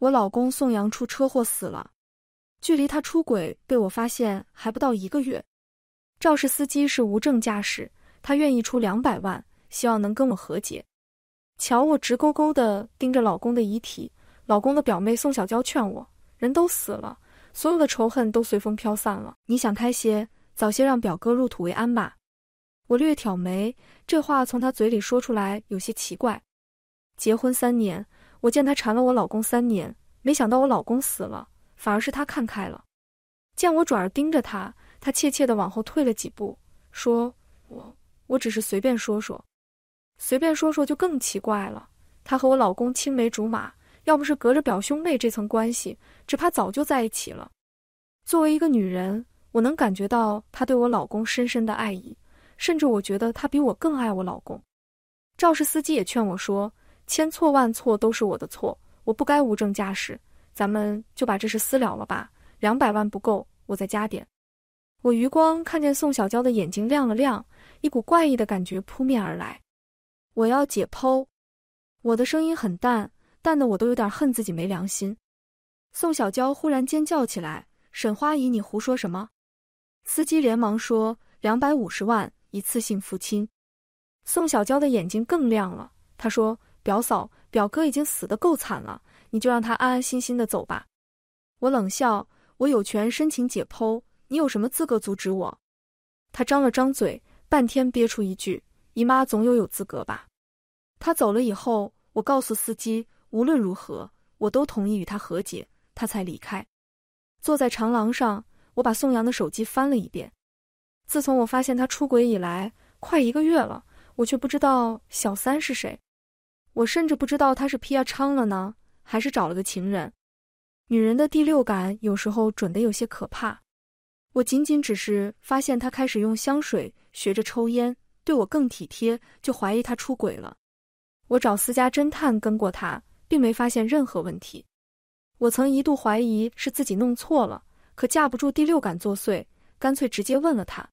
我老公宋阳出车祸死了，距离他出轨被我发现还不到一个月。肇事司机是无证驾驶，他愿意出两百万，希望能跟我和解。瞧我直勾勾的盯着老公的遗体，老公的表妹宋小娇劝我：“人都死了，所有的仇恨都随风飘散了，你想开些，早些让表哥入土为安吧。”我略挑眉，这话从他嘴里说出来有些奇怪。结婚三年。我见她缠了我老公三年，没想到我老公死了，反而是她看开了。见我转而盯着她，她怯怯地往后退了几步，说：“我我只是随便说说，随便说说就更奇怪了。她和我老公青梅竹马，要不是隔着表兄妹这层关系，只怕早就在一起了。作为一个女人，我能感觉到她对我老公深深的爱意，甚至我觉得她比我更爱我老公。”肇事司机也劝我说。千错万错都是我的错，我不该无证驾驶。咱们就把这事私了了吧？两百万不够，我再加点。我余光看见宋小娇的眼睛亮了亮，一股怪异的感觉扑面而来。我要解剖。我的声音很淡，淡的我都有点恨自己没良心。宋小娇忽然尖叫起来：“沈花姨，你胡说什么？”司机连忙说：“两百五十万，一次性付清。”宋小娇的眼睛更亮了，她说。表嫂、表哥已经死的够惨了，你就让他安安心心的走吧。我冷笑，我有权申请解剖，你有什么资格阻止我？他张了张嘴，半天憋出一句：“姨妈总有有资格吧。”他走了以后，我告诉司机，无论如何，我都同意与他和解。他才离开。坐在长廊上，我把宋阳的手机翻了一遍。自从我发现他出轨以来，快一个月了，我却不知道小三是谁。我甚至不知道他是劈叉了呢，还是找了个情人。女人的第六感有时候准得有些可怕。我仅仅只是发现他开始用香水，学着抽烟，对我更体贴，就怀疑他出轨了。我找私家侦探跟过他，并没发现任何问题。我曾一度怀疑是自己弄错了，可架不住第六感作祟，干脆直接问了他。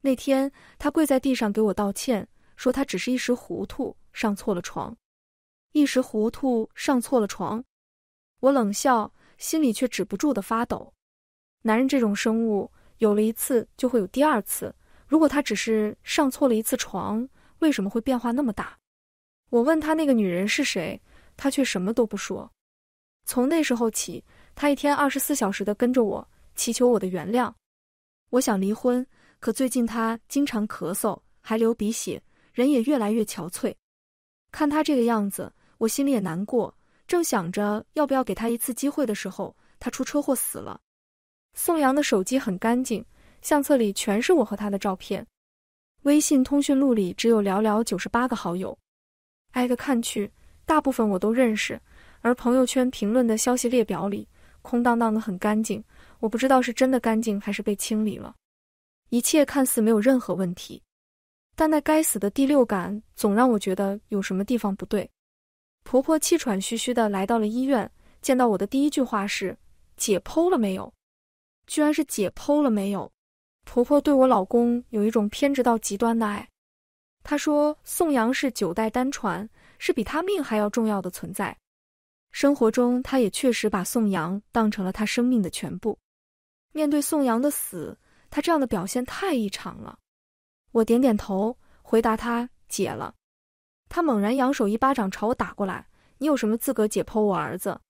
那天他跪在地上给我道歉，说他只是一时糊涂。上错了床，一时糊涂上错了床。我冷笑，心里却止不住的发抖。男人这种生物，有了一次就会有第二次。如果他只是上错了一次床，为什么会变化那么大？我问他那个女人是谁，他却什么都不说。从那时候起，他一天二十四小时的跟着我，祈求我的原谅。我想离婚，可最近他经常咳嗽，还流鼻血，人也越来越憔悴。看他这个样子，我心里也难过。正想着要不要给他一次机会的时候，他出车祸死了。宋阳的手机很干净，相册里全是我和他的照片，微信通讯录里只有寥寥九十八个好友，挨个看去，大部分我都认识。而朋友圈评论的消息列表里空荡荡的，很干净。我不知道是真的干净还是被清理了。一切看似没有任何问题。但那该死的第六感总让我觉得有什么地方不对。婆婆气喘吁吁地来到了医院，见到我的第一句话是：“解剖了没有？”居然是解剖了没有。婆婆对我老公有一种偏执到极端的爱。她说：“宋阳是九代单传，是比他命还要重要的存在。”生活中，她也确实把宋阳当成了她生命的全部。面对宋阳的死，她这样的表现太异常了。我点点头，回答他解了。他猛然扬手一巴掌朝我打过来。你有什么资格解剖我儿子？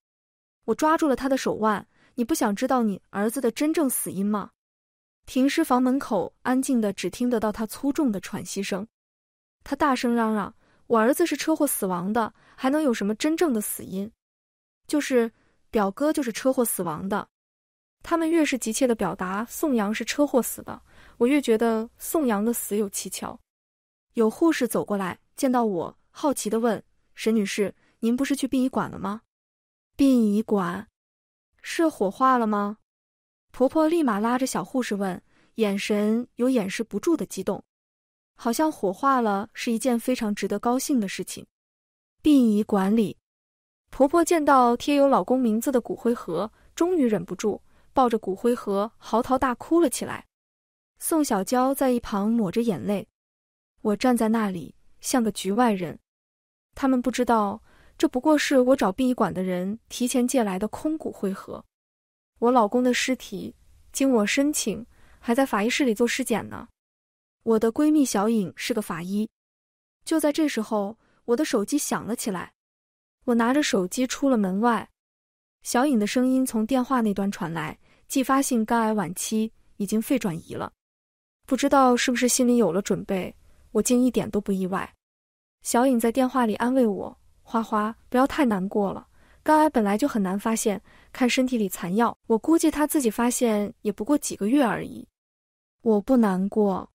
我抓住了他的手腕。你不想知道你儿子的真正死因吗？停尸房门口安静的，只听得到他粗重的喘息声。他大声嚷嚷：“我儿子是车祸死亡的，还能有什么真正的死因？就是表哥，就是车祸死亡的。”他们越是急切的表达，宋阳是车祸死的。我越觉得宋阳的死有蹊跷。有护士走过来，见到我，好奇的问：“沈女士，您不是去殡仪馆了吗？殡仪馆是火化了吗？”婆婆立马拉着小护士问，眼神有掩饰不住的激动，好像火化了是一件非常值得高兴的事情。殡仪馆里，婆婆见到贴有老公名字的骨灰盒，终于忍不住抱着骨灰盒嚎啕大哭了起来。宋小娇在一旁抹着眼泪，我站在那里像个局外人。他们不知道，这不过是我找殡仪馆的人提前借来的空骨灰盒。我老公的尸体，经我申请，还在法医室里做尸检呢。我的闺蜜小颖是个法医。就在这时候，我的手机响了起来。我拿着手机出了门外，小颖的声音从电话那端传来：“继发性肝癌晚期，已经肺转移了。”不知道是不是心里有了准备，我竟一点都不意外。小影在电话里安慰我：“花花，不要太难过了。肝癌本来就很难发现，看身体里残药，我估计他自己发现也不过几个月而已。”我不难过。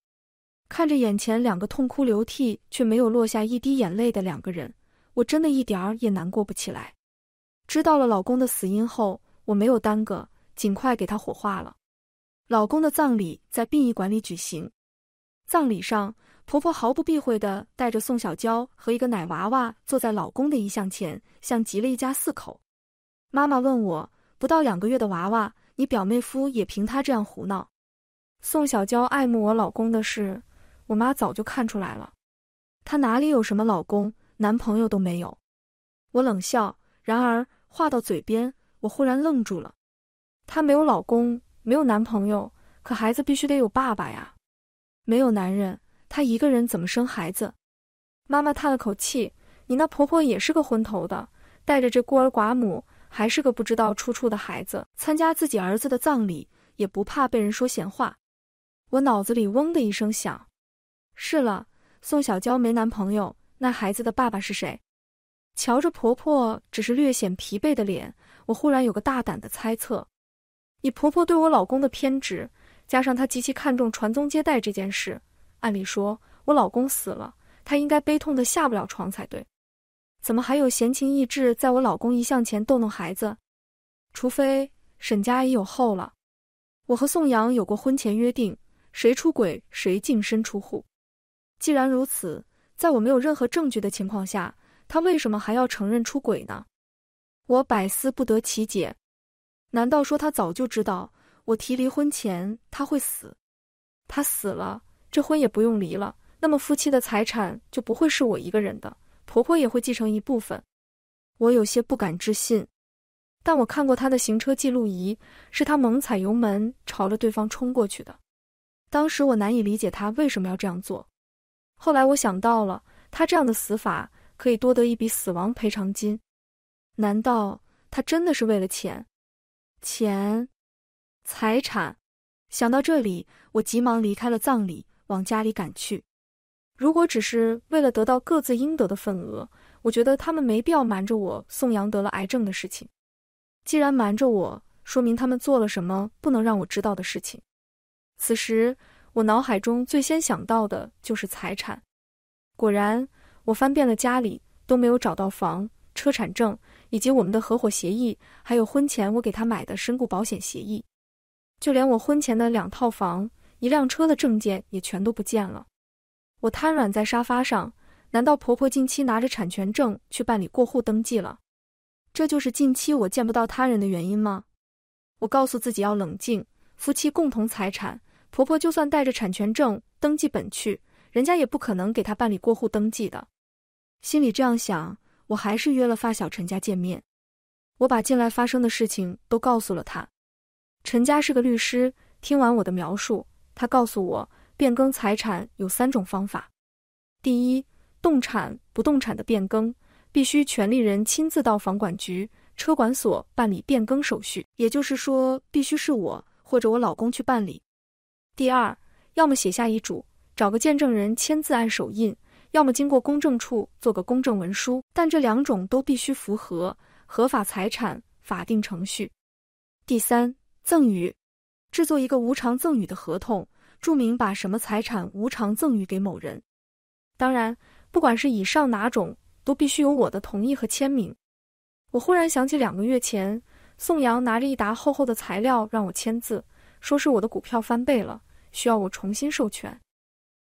看着眼前两个痛哭流涕却没有落下一滴眼泪的两个人，我真的一点儿也难过不起来。知道了老公的死因后，我没有耽搁，尽快给他火化了。老公的葬礼在殡仪馆里举行，葬礼上，婆婆毫不避讳的带着宋小娇和一个奶娃娃坐在老公的遗像前，像极了一家四口。妈妈问我：“不到两个月的娃娃，你表妹夫也凭他这样胡闹？”宋小娇爱慕我老公的事，我妈早就看出来了。她哪里有什么老公，男朋友都没有。我冷笑，然而话到嘴边，我忽然愣住了。她没有老公。没有男朋友，可孩子必须得有爸爸呀。没有男人，她一个人怎么生孩子？妈妈叹了口气：“你那婆婆也是个昏头的，带着这孤儿寡母，还是个不知道出处的孩子，参加自己儿子的葬礼，也不怕被人说闲话。”我脑子里嗡的一声响：“是了，宋小娇没男朋友，那孩子的爸爸是谁？”瞧着婆婆只是略显疲惫的脸，我忽然有个大胆的猜测。以婆婆对我老公的偏执，加上她极其看重传宗接代这件事，按理说我老公死了，她应该悲痛得下不了床才对，怎么还有闲情逸致在我老公遗像前逗弄孩子？除非沈家已有后了。我和宋阳有过婚前约定，谁出轨谁净身出户。既然如此，在我没有任何证据的情况下，他为什么还要承认出轨呢？我百思不得其解。难道说他早就知道我提离婚前他会死？他死了，这婚也不用离了。那么夫妻的财产就不会是我一个人的，婆婆也会继承一部分。我有些不敢置信，但我看过他的行车记录仪，是他猛踩油门朝着对方冲过去的。当时我难以理解他为什么要这样做。后来我想到了，他这样的死法可以多得一笔死亡赔偿金。难道他真的是为了钱？钱、财产。想到这里，我急忙离开了葬礼，往家里赶去。如果只是为了得到各自应得的份额，我觉得他们没必要瞒着我宋阳得了癌症的事情。既然瞒着我，说明他们做了什么不能让我知道的事情。此时，我脑海中最先想到的就是财产。果然，我翻遍了家里，都没有找到房。车产证以及我们的合伙协议，还有婚前我给他买的身故保险协议，就连我婚前的两套房、一辆车的证件也全都不见了。我瘫软在沙发上，难道婆婆近期拿着产权证去办理过户登记了？这就是近期我见不到他人的原因吗？我告诉自己要冷静，夫妻共同财产，婆婆就算带着产权证、登记本去，人家也不可能给她办理过户登记的。心里这样想。我还是约了发小陈家见面，我把近来发生的事情都告诉了他。陈家是个律师，听完我的描述，他告诉我，变更财产有三种方法：第一，动产、不动产的变更必须权利人亲自到房管局、车管所办理变更手续，也就是说，必须是我或者我老公去办理；第二，要么写下遗嘱，找个见证人签字按手印。要么经过公证处做个公证文书，但这两种都必须符合合法财产法定程序。第三，赠与，制作一个无偿赠与的合同，注明把什么财产无偿赠与给某人。当然，不管是以上哪种，都必须有我的同意和签名。我忽然想起两个月前，宋阳拿着一沓厚厚的材料让我签字，说是我的股票翻倍了，需要我重新授权。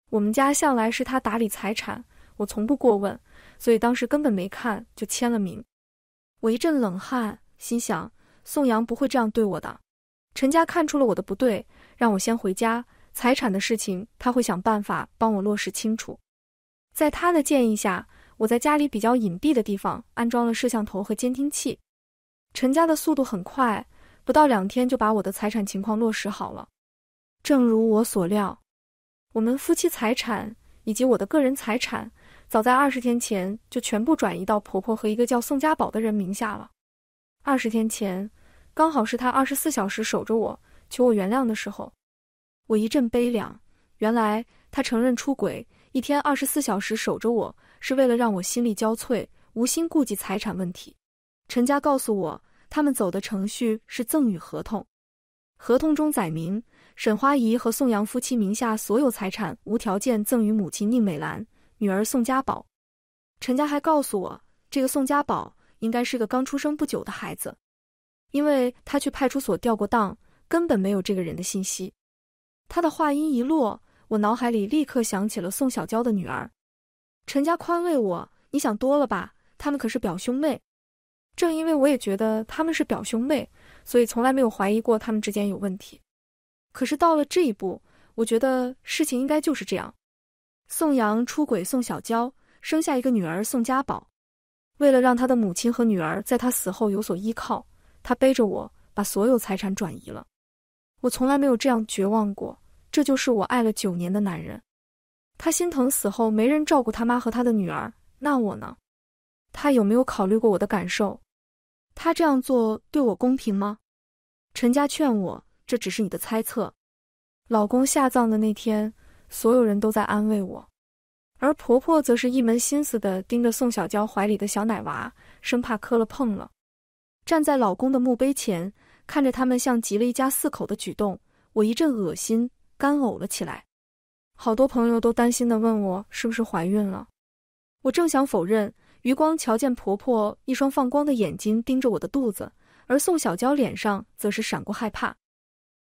我们家向来是他打理财产，我从不过问，所以当时根本没看就签了名。我一阵冷汗，心想宋阳不会这样对我的。陈家看出了我的不对，让我先回家，财产的事情他会想办法帮我落实清楚。在他的建议下，我在家里比较隐蔽的地方安装了摄像头和监听器。陈家的速度很快，不到两天就把我的财产情况落实好了。正如我所料。我们夫妻财产以及我的个人财产，早在二十天前就全部转移到婆婆和一个叫宋家宝的人名下了。二十天前，刚好是他二十四小时守着我，求我原谅的时候。我一阵悲凉，原来他承认出轨，一天二十四小时守着我，是为了让我心力交瘁，无心顾及财产问题。陈家告诉我，他们走的程序是赠与合同，合同中载明。沈花姨和宋阳夫妻名下所有财产无条件赠与母亲宁美兰、女儿宋家宝。陈家还告诉我，这个宋家宝应该是个刚出生不久的孩子，因为他去派出所调过档，根本没有这个人的信息。他的话音一落，我脑海里立刻想起了宋小娇的女儿。陈家宽慰我：“你想多了吧，他们可是表兄妹。”正因为我也觉得他们是表兄妹，所以从来没有怀疑过他们之间有问题。可是到了这一步，我觉得事情应该就是这样：宋阳出轨，宋小娇生下一个女儿宋家宝。为了让他的母亲和女儿在他死后有所依靠，他背着我把所有财产转移了。我从来没有这样绝望过。这就是我爱了九年的男人。他心疼死后没人照顾他妈和他的女儿，那我呢？他有没有考虑过我的感受？他这样做对我公平吗？陈家劝我。这只是你的猜测。老公下葬的那天，所有人都在安慰我，而婆婆则是一门心思的盯着宋小娇怀里的小奶娃，生怕磕了碰了。站在老公的墓碑前，看着他们像极了一家四口的举动，我一阵恶心，干呕了起来。好多朋友都担心的问我是不是怀孕了，我正想否认，余光瞧见婆婆一双放光的眼睛盯着我的肚子，而宋小娇脸上则是闪过害怕。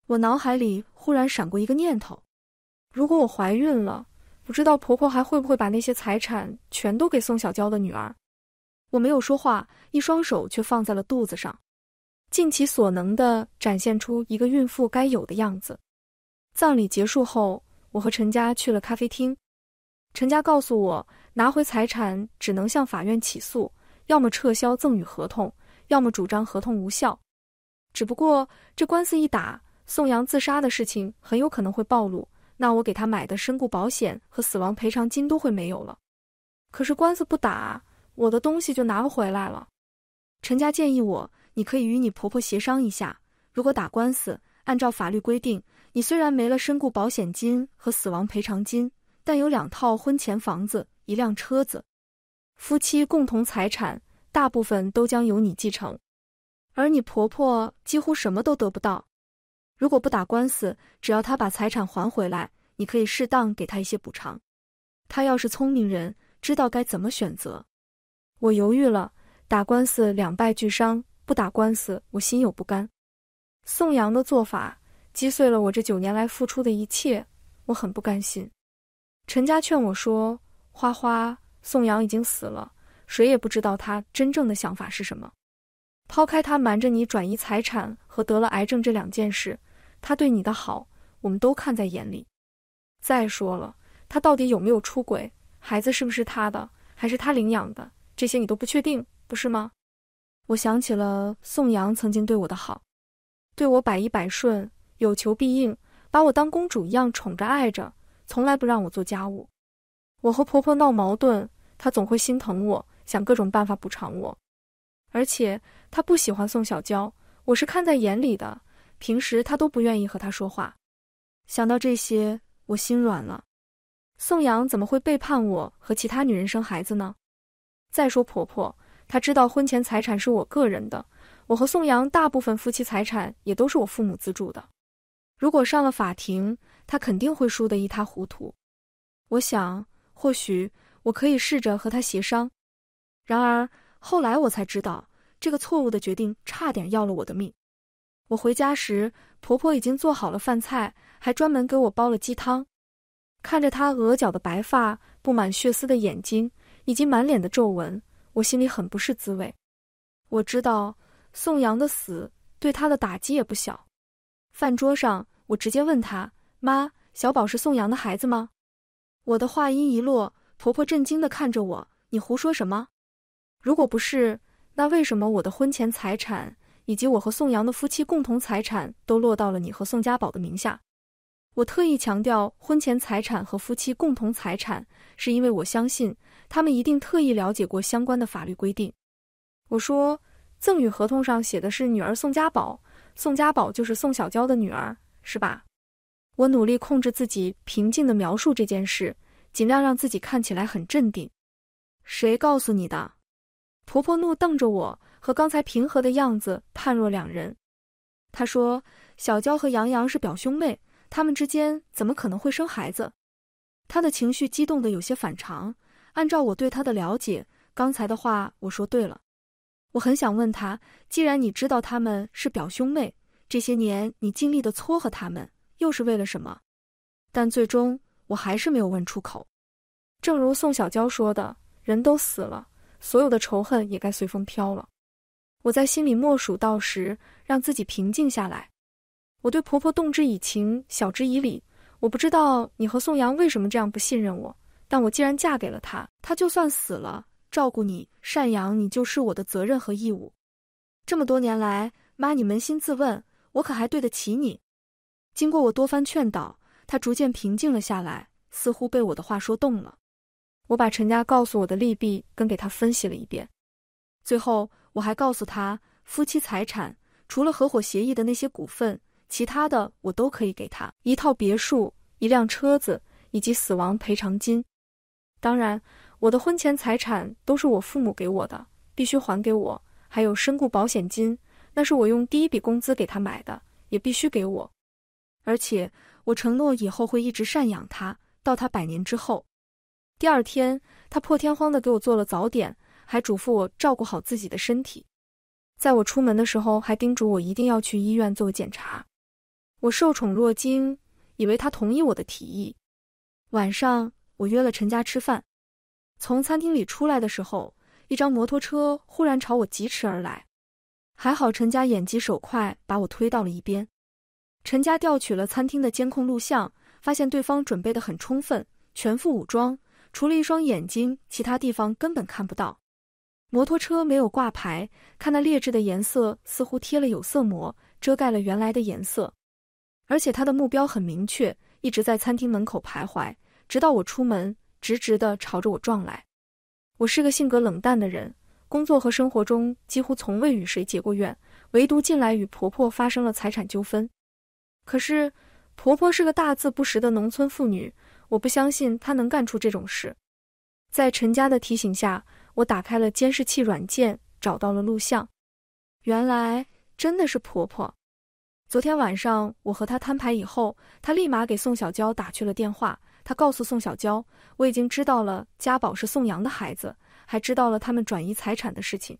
我脑海里忽然闪过一个念头：如果我怀孕了，不知道婆婆还会不会把那些财产全都给宋小娇的女儿？我没有说话，一双手却放在了肚子上，尽其所能的展现出一个孕妇该有的样子。葬礼结束后，我和陈家去了咖啡厅。陈家告诉我，拿回财产只能向法院起诉，要么撤销赠与合同，要么主张合同无效。只不过这官司一打。宋阳自杀的事情很有可能会暴露，那我给他买的身故保险和死亡赔偿金都会没有了。可是官司不打，我的东西就拿不回来了。陈家建议我，你可以与你婆婆协商一下。如果打官司，按照法律规定，你虽然没了身故保险金和死亡赔偿金，但有两套婚前房子、一辆车子，夫妻共同财产大部分都将由你继承，而你婆婆几乎什么都得不到。如果不打官司，只要他把财产还回来，你可以适当给他一些补偿。他要是聪明人，知道该怎么选择。我犹豫了，打官司两败俱伤，不打官司我心有不甘。宋阳的做法击碎了我这九年来付出的一切，我很不甘心。陈家劝我说：“花花，宋阳已经死了，谁也不知道他真正的想法是什么。”抛开他瞒着你转移财产和得了癌症这两件事，他对你的好，我们都看在眼里。再说了，他到底有没有出轨？孩子是不是他的？还是他领养的？这些你都不确定，不是吗？我想起了宋阳曾经对我的好，对我百依百顺，有求必应，把我当公主一样宠着爱着，从来不让我做家务。我和婆婆闹矛盾，她总会心疼我，想各种办法补偿我。而且他不喜欢宋小娇，我是看在眼里的。平时他都不愿意和他说话。想到这些，我心软了。宋阳怎么会背叛我和其他女人生孩子呢？再说婆婆，她知道婚前财产是我个人的，我和宋阳大部分夫妻财产也都是我父母资助的。如果上了法庭，她肯定会输得一塌糊涂。我想，或许我可以试着和她协商。然而。后来我才知道，这个错误的决定差点要了我的命。我回家时，婆婆已经做好了饭菜，还专门给我煲了鸡汤。看着她额角的白发、布满血丝的眼睛以及满脸的皱纹，我心里很不是滋味。我知道宋阳的死对她的打击也不小。饭桌上，我直接问她：“妈，小宝是宋阳的孩子吗？”我的话音一落，婆婆震惊的看着我：“你胡说什么？”如果不是，那为什么我的婚前财产以及我和宋阳的夫妻共同财产都落到了你和宋家宝的名下？我特意强调婚前财产和夫妻共同财产，是因为我相信他们一定特意了解过相关的法律规定。我说赠与合同上写的是女儿宋家宝，宋家宝就是宋小娇的女儿，是吧？我努力控制自己平静的描述这件事，尽量让自己看起来很镇定。谁告诉你的？婆婆怒瞪着我，和刚才平和的样子判若两人。她说：“小娇和杨洋是表兄妹，他们之间怎么可能会生孩子？”她的情绪激动的有些反常。按照我对她的了解，刚才的话我说对了。我很想问她，既然你知道他们是表兄妹，这些年你尽力的撮合他们，又是为了什么？但最终我还是没有问出口。正如宋小娇说的，人都死了。所有的仇恨也该随风飘了。我在心里默数到十，让自己平静下来。我对婆婆动之以情，晓之以理。我不知道你和宋阳为什么这样不信任我，但我既然嫁给了他，他就算死了，照顾你、赡养你就是我的责任和义务。这么多年来，妈，你扪心自问，我可还对得起你？经过我多番劝导，她逐渐平静了下来，似乎被我的话说动了。我把陈家告诉我的利弊跟给他分析了一遍，最后我还告诉他，夫妻财产除了合伙协议的那些股份，其他的我都可以给他一套别墅、一辆车子以及死亡赔偿金。当然，我的婚前财产都是我父母给我的，必须还给我。还有身故保险金，那是我用第一笔工资给他买的，也必须给我。而且我承诺以后会一直赡养他，到他百年之后。第二天，他破天荒的给我做了早点，还嘱咐我照顾好自己的身体。在我出门的时候，还叮嘱我一定要去医院做个检查。我受宠若惊，以为他同意我的提议。晚上，我约了陈家吃饭。从餐厅里出来的时候，一张摩托车忽然朝我疾驰而来，还好陈家眼疾手快，把我推到了一边。陈家调取了餐厅的监控录像，发现对方准备的很充分，全副武装。除了一双眼睛，其他地方根本看不到。摩托车没有挂牌，看那劣质的颜色，似乎贴了有色膜，遮盖了原来的颜色。而且他的目标很明确，一直在餐厅门口徘徊，直到我出门，直直的朝着我撞来。我是个性格冷淡的人，工作和生活中几乎从未与谁结过怨，唯独近来与婆婆发生了财产纠纷。可是婆婆是个大字不识的农村妇女。我不相信他能干出这种事。在陈家的提醒下，我打开了监视器软件，找到了录像。原来真的是婆婆。昨天晚上我和她摊牌以后，她立马给宋小娇打去了电话。她告诉宋小娇，我已经知道了家宝是宋阳的孩子，还知道了他们转移财产的事情。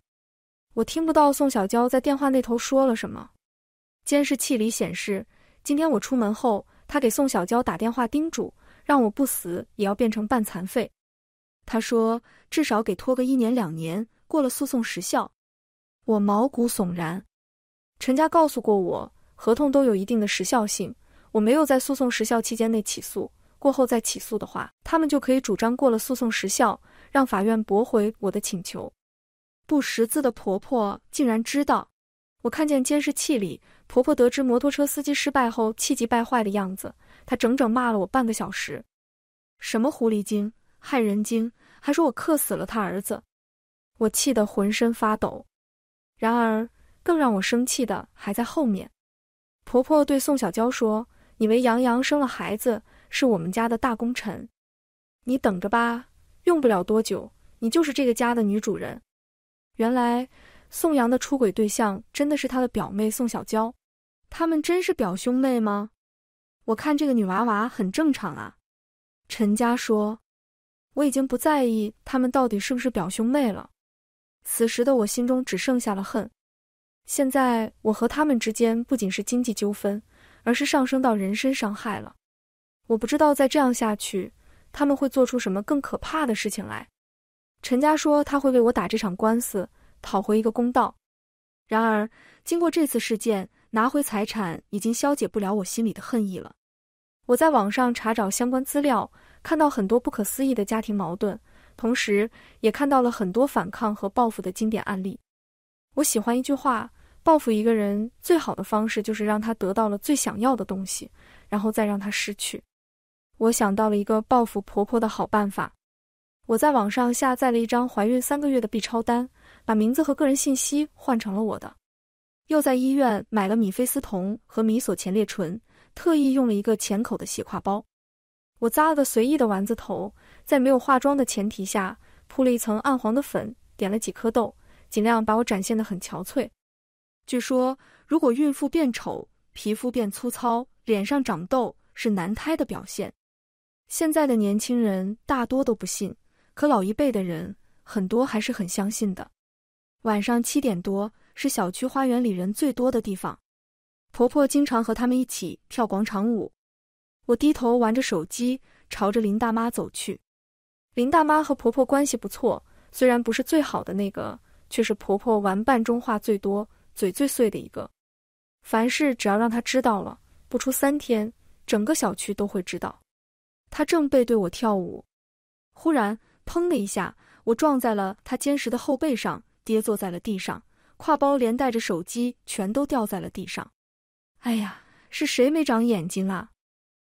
我听不到宋小娇在电话那头说了什么。监视器里显示，今天我出门后，她给宋小娇打电话叮嘱。让我不死也要变成半残废，他说至少给拖个一年两年，过了诉讼时效。我毛骨悚然。陈家告诉过我，合同都有一定的时效性。我没有在诉讼时效期间内起诉，过后再起诉的话，他们就可以主张过了诉讼时效，让法院驳回我的请求。不识字的婆婆竟然知道，我看见监视器里婆婆得知摩托车司机失败后气急败坏的样子。他整整骂了我半个小时，什么狐狸精、害人精，还说我克死了他儿子。我气得浑身发抖。然而，更让我生气的还在后面。婆婆对宋小娇说：“你为杨洋生了孩子，是我们家的大功臣。你等着吧，用不了多久，你就是这个家的女主人。”原来，宋阳的出轨对象真的是他的表妹宋小娇，他们真是表兄妹吗？我看这个女娃娃很正常啊，陈家说，我已经不在意他们到底是不是表兄妹了。此时的我心中只剩下了恨。现在我和他们之间不仅是经济纠纷，而是上升到人身伤害了。我不知道再这样下去，他们会做出什么更可怕的事情来。陈家说他会为我打这场官司，讨回一个公道。然而，经过这次事件。拿回财产已经消解不了我心里的恨意了。我在网上查找相关资料，看到很多不可思议的家庭矛盾，同时也看到了很多反抗和报复的经典案例。我喜欢一句话：报复一个人最好的方式就是让他得到了最想要的东西，然后再让他失去。我想到了一个报复婆婆的好办法。我在网上下载了一张怀孕三个月的 B 超单，把名字和个人信息换成了我的。又在医院买了米非司酮和米索前列醇，特意用了一个浅口的斜挎包。我扎了个随意的丸子头，在没有化妆的前提下，铺了一层暗黄的粉，点了几颗痘，尽量把我展现的很憔悴。据说，如果孕妇变丑、皮肤变粗糙、脸上长痘，是难胎的表现。现在的年轻人大多都不信，可老一辈的人很多还是很相信的。晚上七点多。是小区花园里人最多的地方，婆婆经常和他们一起跳广场舞。我低头玩着手机，朝着林大妈走去。林大妈和婆婆关系不错，虽然不是最好的那个，却是婆婆玩伴中话最多、嘴最碎的一个。凡事只要让她知道了，不出三天，整个小区都会知道。她正背对我跳舞，忽然砰的一下，我撞在了她坚实的后背上，跌坐在了地上。挎包连带着手机全都掉在了地上。哎呀，是谁没长眼睛啊？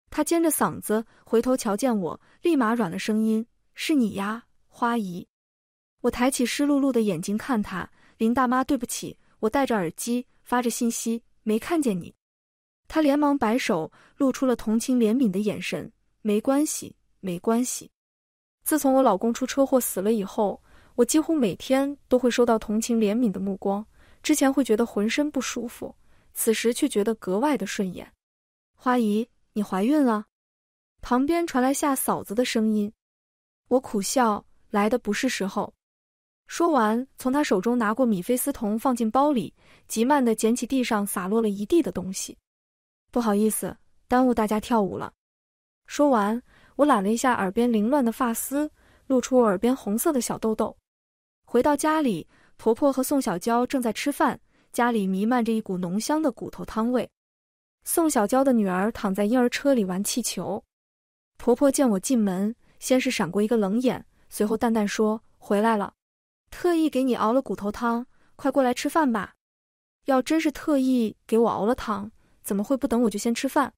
他尖着嗓子回头瞧见我，立马软了声音：“是你呀，花姨。”我抬起湿漉漉的眼睛看他，林大妈，对不起，我戴着耳机发着信息，没看见你。他连忙摆手，露出了同情怜悯的眼神：“没关系，没关系。自从我老公出车祸死了以后。”我几乎每天都会收到同情怜悯的目光，之前会觉得浑身不舒服，此时却觉得格外的顺眼。花姨，你怀孕了？旁边传来夏嫂子的声音。我苦笑，来的不是时候。说完，从她手中拿过米菲斯酮，放进包里，极慢的捡起地上洒落了一地的东西。不好意思，耽误大家跳舞了。说完，我揽了一下耳边凌乱的发丝，露出耳边红色的小痘痘。回到家里，婆婆和宋小娇正在吃饭，家里弥漫着一股浓香的骨头汤味。宋小娇的女儿躺在婴儿车里玩气球。婆婆见我进门，先是闪过一个冷眼，随后淡淡说：“回来了，特意给你熬了骨头汤，快过来吃饭吧。”要真是特意给我熬了汤，怎么会不等我就先吃饭？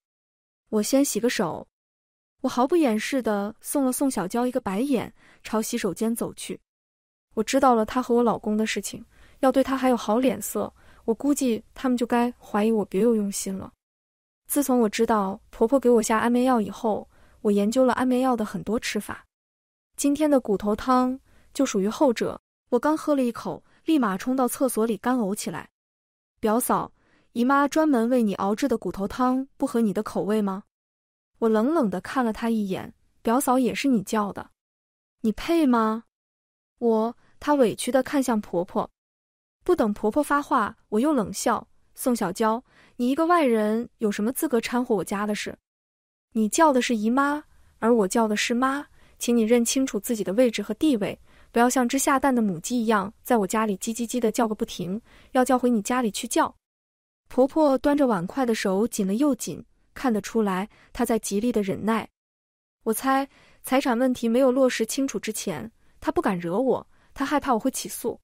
我先洗个手。我毫不掩饰的送了宋小娇一个白眼，朝洗手间走去。我知道了，她和我老公的事情，要对她还有好脸色，我估计他们就该怀疑我别有用心了。自从我知道婆婆给我下安眠药以后，我研究了安眠药的很多吃法。今天的骨头汤就属于后者。我刚喝了一口，立马冲到厕所里干呕起来。表嫂，姨妈专门为你熬制的骨头汤不合你的口味吗？我冷冷地看了她一眼。表嫂也是你叫的，你配吗？我。她委屈的看向婆婆，不等婆婆发话，我又冷笑：“宋小娇，你一个外人，有什么资格掺和我家的事？你叫的是姨妈，而我叫的是妈，请你认清楚自己的位置和地位，不要像只下蛋的母鸡一样，在我家里叽叽叽的叫个不停，要叫回你家里去叫。”婆婆端着碗筷的手紧了又紧，看得出来她在极力的忍耐。我猜，财产问题没有落实清楚之前，她不敢惹我。他害怕我会起诉，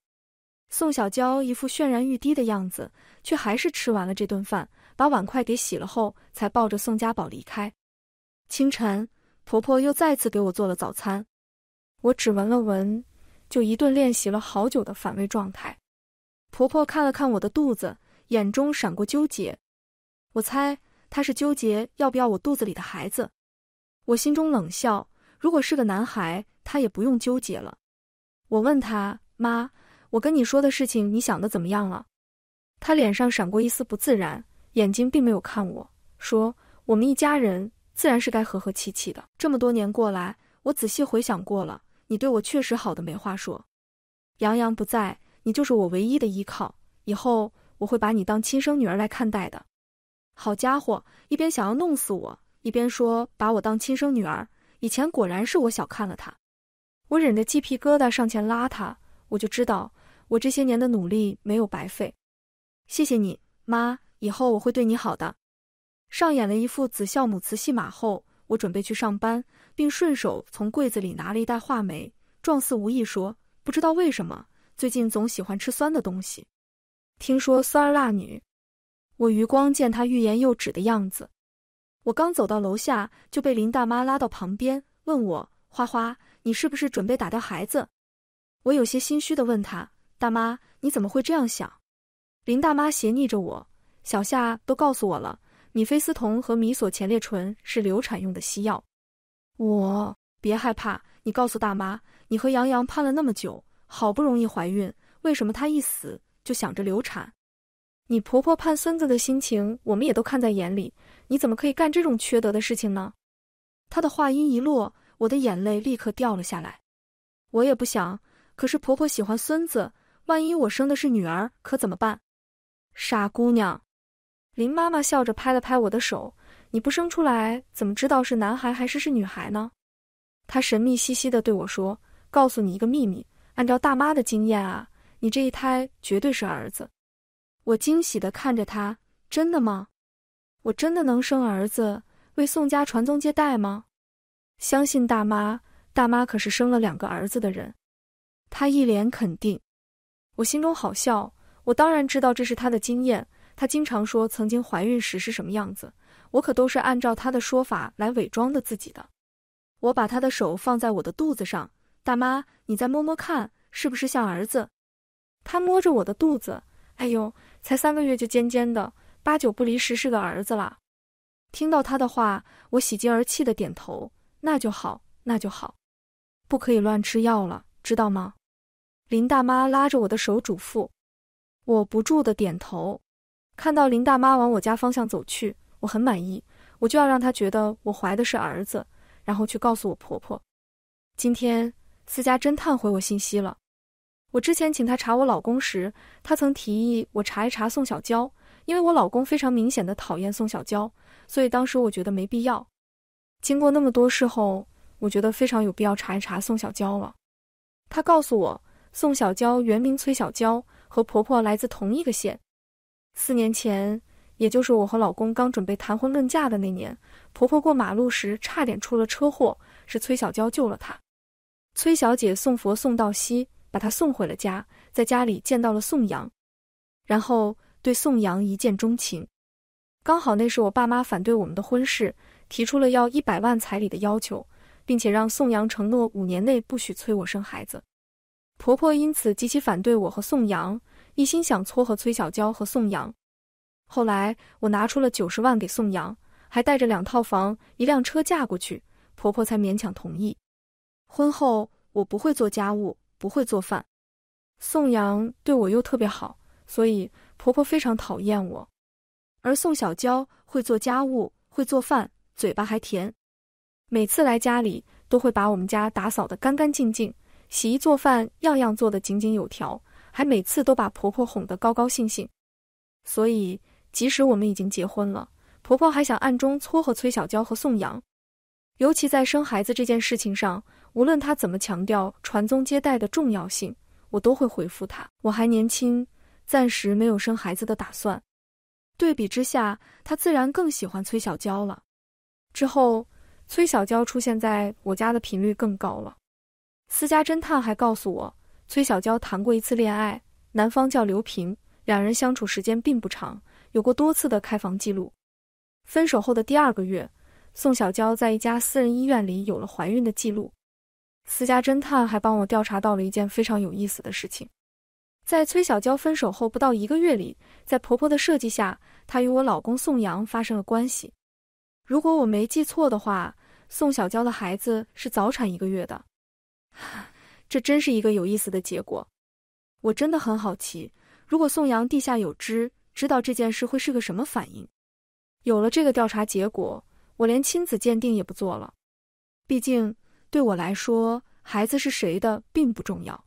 宋小娇一副泫然欲滴的样子，却还是吃完了这顿饭，把碗筷给洗了后，才抱着宋家宝离开。清晨，婆婆又再次给我做了早餐，我只闻了闻，就一顿练习了好久的反胃状态。婆婆看了看我的肚子，眼中闪过纠结。我猜她是纠结要不要我肚子里的孩子。我心中冷笑，如果是个男孩，她也不用纠结了。我问他妈：“我跟你说的事情，你想的怎么样了？”他脸上闪过一丝不自然，眼睛并没有看我，说：“我们一家人自然是该和和气气的。这么多年过来，我仔细回想过了，你对我确实好的没话说。杨洋不在，你就是我唯一的依靠，以后我会把你当亲生女儿来看待的。”好家伙，一边想要弄死我，一边说把我当亲生女儿。以前果然是我小看了他。我忍着鸡皮疙瘩上前拉他，我就知道我这些年的努力没有白费。谢谢你，妈，以后我会对你好的。上演了一副子孝母慈戏码后，我准备去上班，并顺手从柜子里拿了一袋话梅，状似无意说：“不知道为什么最近总喜欢吃酸的东西。”听说酸儿辣女，我余光见她欲言又止的样子，我刚走到楼下就被林大妈拉到旁边问我：“花花。”你是不是准备打掉孩子？我有些心虚的问他：“大妈，你怎么会这样想？”林大妈斜睨着我：“小夏都告诉我了，米非司酮和米索前列醇是流产用的西药。”我别害怕，你告诉大妈，你和杨洋盼了那么久，好不容易怀孕，为什么他一死就想着流产？你婆婆盼孙子的心情，我们也都看在眼里，你怎么可以干这种缺德的事情呢？她的话音一落。我的眼泪立刻掉了下来，我也不想，可是婆婆喜欢孙子，万一我生的是女儿，可怎么办？傻姑娘，林妈妈笑着拍了拍我的手，你不生出来怎么知道是男孩还是是女孩呢？她神秘兮兮的对我说：“告诉你一个秘密，按照大妈的经验啊，你这一胎绝对是儿子。”我惊喜的看着她，真的吗？我真的能生儿子，为宋家传宗接代吗？相信大妈，大妈可是生了两个儿子的人。她一脸肯定，我心中好笑。我当然知道这是她的经验，她经常说曾经怀孕时是什么样子，我可都是按照她的说法来伪装的自己的。我把她的手放在我的肚子上，大妈，你再摸摸看，是不是像儿子？她摸着我的肚子，哎呦，才三个月就尖尖的，八九不离十是个儿子啦。听到她的话，我喜极而泣的点头。那就好，那就好，不可以乱吃药了，知道吗？林大妈拉着我的手嘱咐，我不住的点头。看到林大妈往我家方向走去，我很满意，我就要让她觉得我怀的是儿子，然后去告诉我婆婆。今天私家侦探回我信息了，我之前请他查我老公时，他曾提议我查一查宋小娇，因为我老公非常明显的讨厌宋小娇，所以当时我觉得没必要。经过那么多事后，我觉得非常有必要查一查宋小娇了。她告诉我，宋小娇原名崔小娇，和婆婆来自同一个县。四年前，也就是我和老公刚准备谈婚论嫁的那年，婆婆过马路时差点出了车祸，是崔小娇救了她。崔小姐送佛送到西，把她送回了家，在家里见到了宋阳，然后对宋阳一见钟情。刚好那是我爸妈反对我们的婚事。提出了要一百万彩礼的要求，并且让宋阳承诺五年内不许催我生孩子。婆婆因此极其反对我和宋阳，一心想撮合崔小娇和宋阳。后来我拿出了九十万给宋阳，还带着两套房、一辆车嫁过去，婆婆才勉强同意。婚后我不会做家务，不会做饭，宋阳对我又特别好，所以婆婆非常讨厌我。而宋小娇会做家务，会做饭。嘴巴还甜，每次来家里都会把我们家打扫得干干净净，洗衣做饭样样做得井井有条，还每次都把婆婆哄得高高兴兴。所以，即使我们已经结婚了，婆婆还想暗中撮合崔小娇和宋阳。尤其在生孩子这件事情上，无论她怎么强调传宗接代的重要性，我都会回复她：“我还年轻，暂时没有生孩子的打算。”对比之下，她自然更喜欢崔小娇了。之后，崔小娇出现在我家的频率更高了。私家侦探还告诉我，崔小娇谈过一次恋爱，男方叫刘平，两人相处时间并不长，有过多次的开房记录。分手后的第二个月，宋小娇在一家私人医院里有了怀孕的记录。私家侦探还帮我调查到了一件非常有意思的事情：在崔小娇分手后不到一个月里，在婆婆的设计下，她与我老公宋阳发生了关系。如果我没记错的话，宋小娇的孩子是早产一个月的，这真是一个有意思的结果。我真的很好奇，如果宋阳地下有知，知道这件事会是个什么反应。有了这个调查结果，我连亲子鉴定也不做了。毕竟对我来说，孩子是谁的并不重要。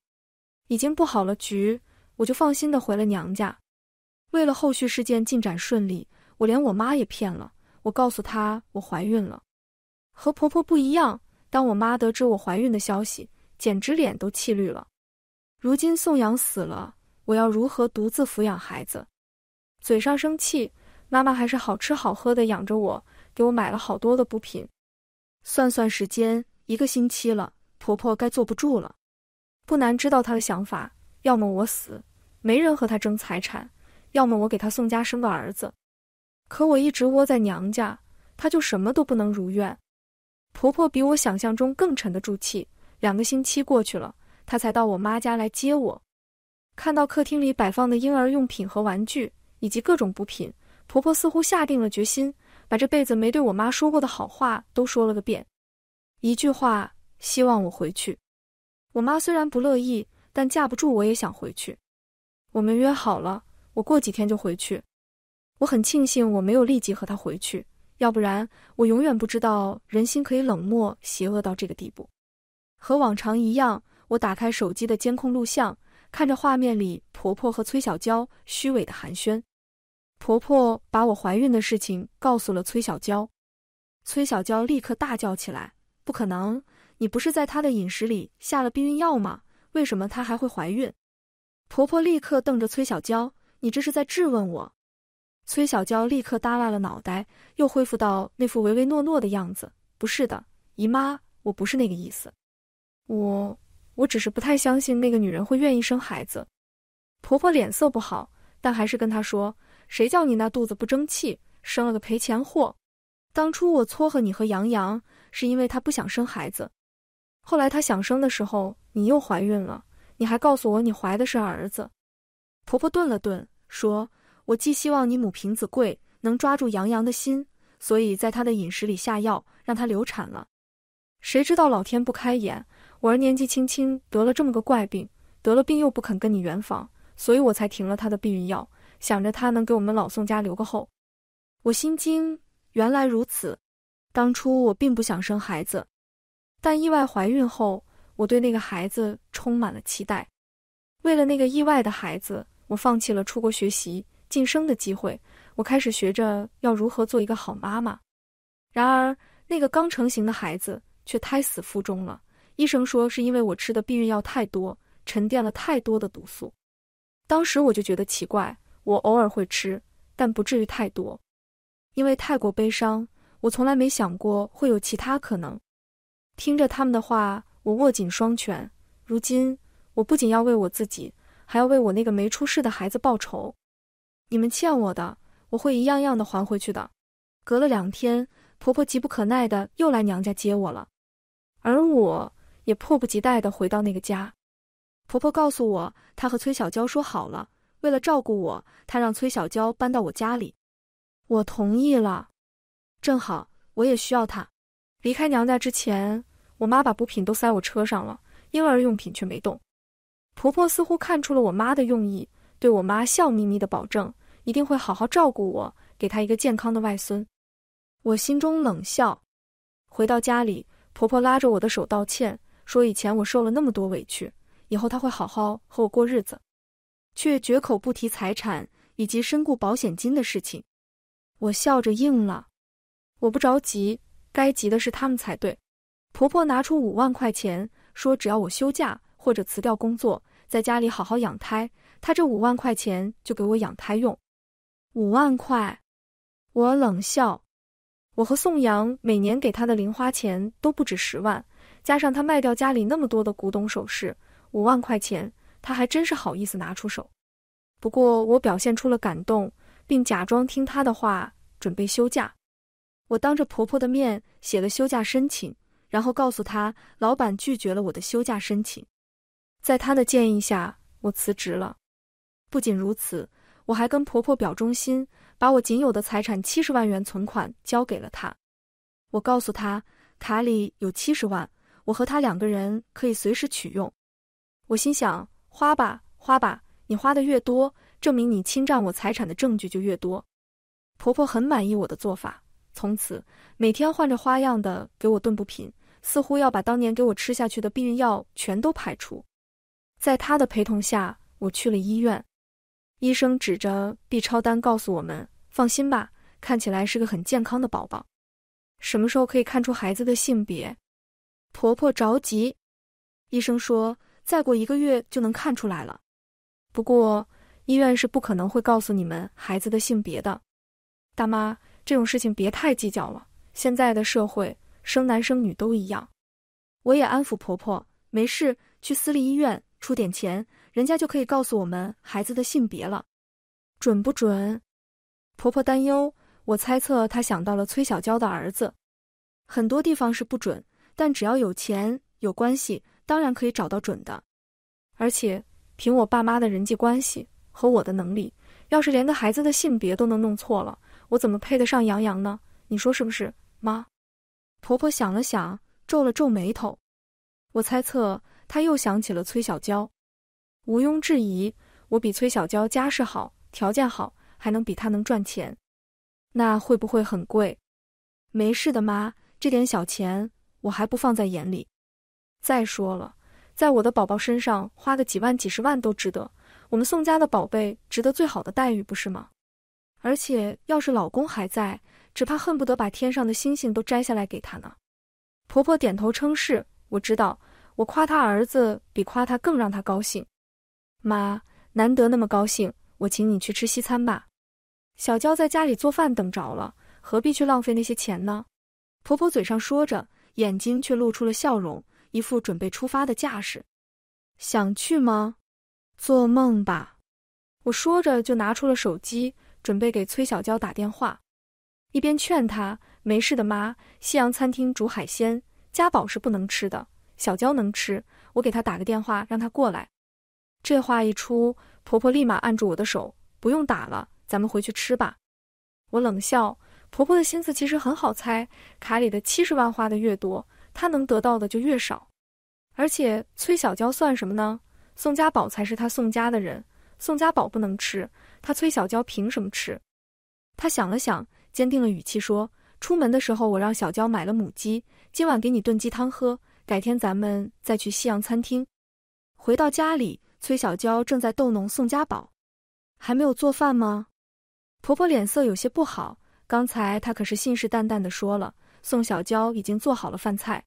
已经布好了局，我就放心的回了娘家。为了后续事件进展顺利，我连我妈也骗了。我告诉她我怀孕了，和婆婆不一样。当我妈得知我怀孕的消息，简直脸都气绿了。如今宋阳死了，我要如何独自抚养孩子？嘴上生气，妈妈还是好吃好喝的养着我，给我买了好多的补品。算算时间，一个星期了，婆婆该坐不住了。不难知道她的想法：要么我死，没人和她争财产；要么我给她宋家生个儿子。可我一直窝在娘家，她就什么都不能如愿。婆婆比我想象中更沉得住气，两个星期过去了，她才到我妈家来接我。看到客厅里摆放的婴儿用品和玩具，以及各种补品，婆婆似乎下定了决心，把这辈子没对我妈说过的好话都说了个遍。一句话，希望我回去。我妈虽然不乐意，但架不住我也想回去。我们约好了，我过几天就回去。我很庆幸我没有立即和她回去，要不然我永远不知道人心可以冷漠、邪恶到这个地步。和往常一样，我打开手机的监控录像，看着画面里婆婆和崔小娇虚伪的寒暄。婆婆把我怀孕的事情告诉了崔小娇，崔小娇立刻大叫起来：“不可能！你不是在她的饮食里下了避孕药吗？为什么她还会怀孕？”婆婆立刻瞪着崔小娇：“你这是在质问我？”崔小娇立刻耷拉了脑袋，又恢复到那副唯唯诺诺的样子。不是的，姨妈，我不是那个意思。我我只是不太相信那个女人会愿意生孩子。婆婆脸色不好，但还是跟她说：“谁叫你那肚子不争气，生了个赔钱货。当初我撮合你和杨洋，是因为他不想生孩子。后来他想生的时候，你又怀孕了，你还告诉我你怀的是儿子。”婆婆顿了顿，说。我既希望你母凭子贵能抓住杨洋的心，所以在他的饮食里下药，让他流产了。谁知道老天不开眼，我儿年纪轻轻得了这么个怪病，得了病又不肯跟你圆房，所以我才停了他的避孕药，想着他能给我们老宋家留个后。我心惊，原来如此。当初我并不想生孩子，但意外怀孕后，我对那个孩子充满了期待。为了那个意外的孩子，我放弃了出国学习。晋升的机会，我开始学着要如何做一个好妈妈。然而，那个刚成型的孩子却胎死腹中了。医生说，是因为我吃的避孕药太多，沉淀了太多的毒素。当时我就觉得奇怪，我偶尔会吃，但不至于太多。因为太过悲伤，我从来没想过会有其他可能。听着他们的话，我握紧双拳。如今，我不仅要为我自己，还要为我那个没出世的孩子报仇。你们欠我的，我会一样样的还回去的。隔了两天，婆婆急不可耐的又来娘家接我了，而我也迫不及待的回到那个家。婆婆告诉我，她和崔小娇说好了，为了照顾我，她让崔小娇搬到我家里，我同意了，正好我也需要她。离开娘家之前，我妈把补品都塞我车上了，婴儿用品却没动。婆婆似乎看出了我妈的用意，对我妈笑眯眯的保证。一定会好好照顾我，给他一个健康的外孙。我心中冷笑。回到家里，婆婆拉着我的手道歉，说以前我受了那么多委屈，以后她会好好和我过日子，却绝口不提财产以及身故保险金的事情。我笑着应了。我不着急，该急的是他们才对。婆婆拿出五万块钱，说只要我休假或者辞掉工作，在家里好好养胎，她这五万块钱就给我养胎用。五万块，我冷笑。我和宋阳每年给他的零花钱都不止十万，加上他卖掉家里那么多的古董首饰，五万块钱他还真是好意思拿出手。不过我表现出了感动，并假装听他的话，准备休假。我当着婆婆的面写了休假申请，然后告诉他老板拒绝了我的休假申请。在他的建议下，我辞职了。不仅如此。我还跟婆婆表忠心，把我仅有的财产七十万元存款交给了她。我告诉她，卡里有七十万，我和她两个人可以随时取用。我心想，花吧，花吧，你花的越多，证明你侵占我财产的证据就越多。婆婆很满意我的做法，从此每天换着花样的给我炖补品，似乎要把当年给我吃下去的避孕药全都排出。在她的陪同下，我去了医院。医生指着 B 超单告诉我们：“放心吧，看起来是个很健康的宝宝。什么时候可以看出孩子的性别？”婆婆着急。医生说：“再过一个月就能看出来了，不过医院是不可能会告诉你们孩子的性别的。”大妈，这种事情别太计较了，现在的社会生男生女都一样。我也安抚婆婆：“没事，去私立医院，出点钱。”人家就可以告诉我们孩子的性别了，准不准？婆婆担忧。我猜测她想到了崔小娇的儿子。很多地方是不准，但只要有钱有关系，当然可以找到准的。而且凭我爸妈的人际关系和我的能力，要是连个孩子的性别都能弄错了，我怎么配得上杨洋呢？你说是不是，妈？婆婆想了想，皱了皱眉头。我猜测她又想起了崔小娇。毋庸置疑，我比崔小娇家世好，条件好，还能比她能赚钱。那会不会很贵？没事的，妈，这点小钱我还不放在眼里。再说了，在我的宝宝身上花个几万、几十万都值得。我们宋家的宝贝值得最好的待遇，不是吗？而且要是老公还在，只怕恨不得把天上的星星都摘下来给他呢。婆婆点头称是。我知道，我夸他儿子比夸他更让他高兴。妈，难得那么高兴，我请你去吃西餐吧。小娇在家里做饭等着了，何必去浪费那些钱呢？婆婆嘴上说着，眼睛却露出了笑容，一副准备出发的架势。想去吗？做梦吧！我说着就拿出了手机，准备给崔小娇打电话，一边劝她：“没事的，妈，西洋餐厅煮海鲜，家宝是不能吃的，小娇能吃，我给她打个电话，让她过来。”这话一出，婆婆立马按住我的手：“不用打了，咱们回去吃吧。”我冷笑，婆婆的心思其实很好猜，卡里的七十万花的越多，她能得到的就越少。而且崔小娇算什么呢？宋家宝才是她宋家的人，宋家宝不能吃，她崔小娇凭什么吃？她想了想，坚定了语气说：“出门的时候我让小娇买了母鸡，今晚给你炖鸡汤喝，改天咱们再去西洋餐厅。”回到家里。崔小娇正在逗弄宋家宝，还没有做饭吗？婆婆脸色有些不好。刚才她可是信誓旦旦的说了，宋小娇已经做好了饭菜，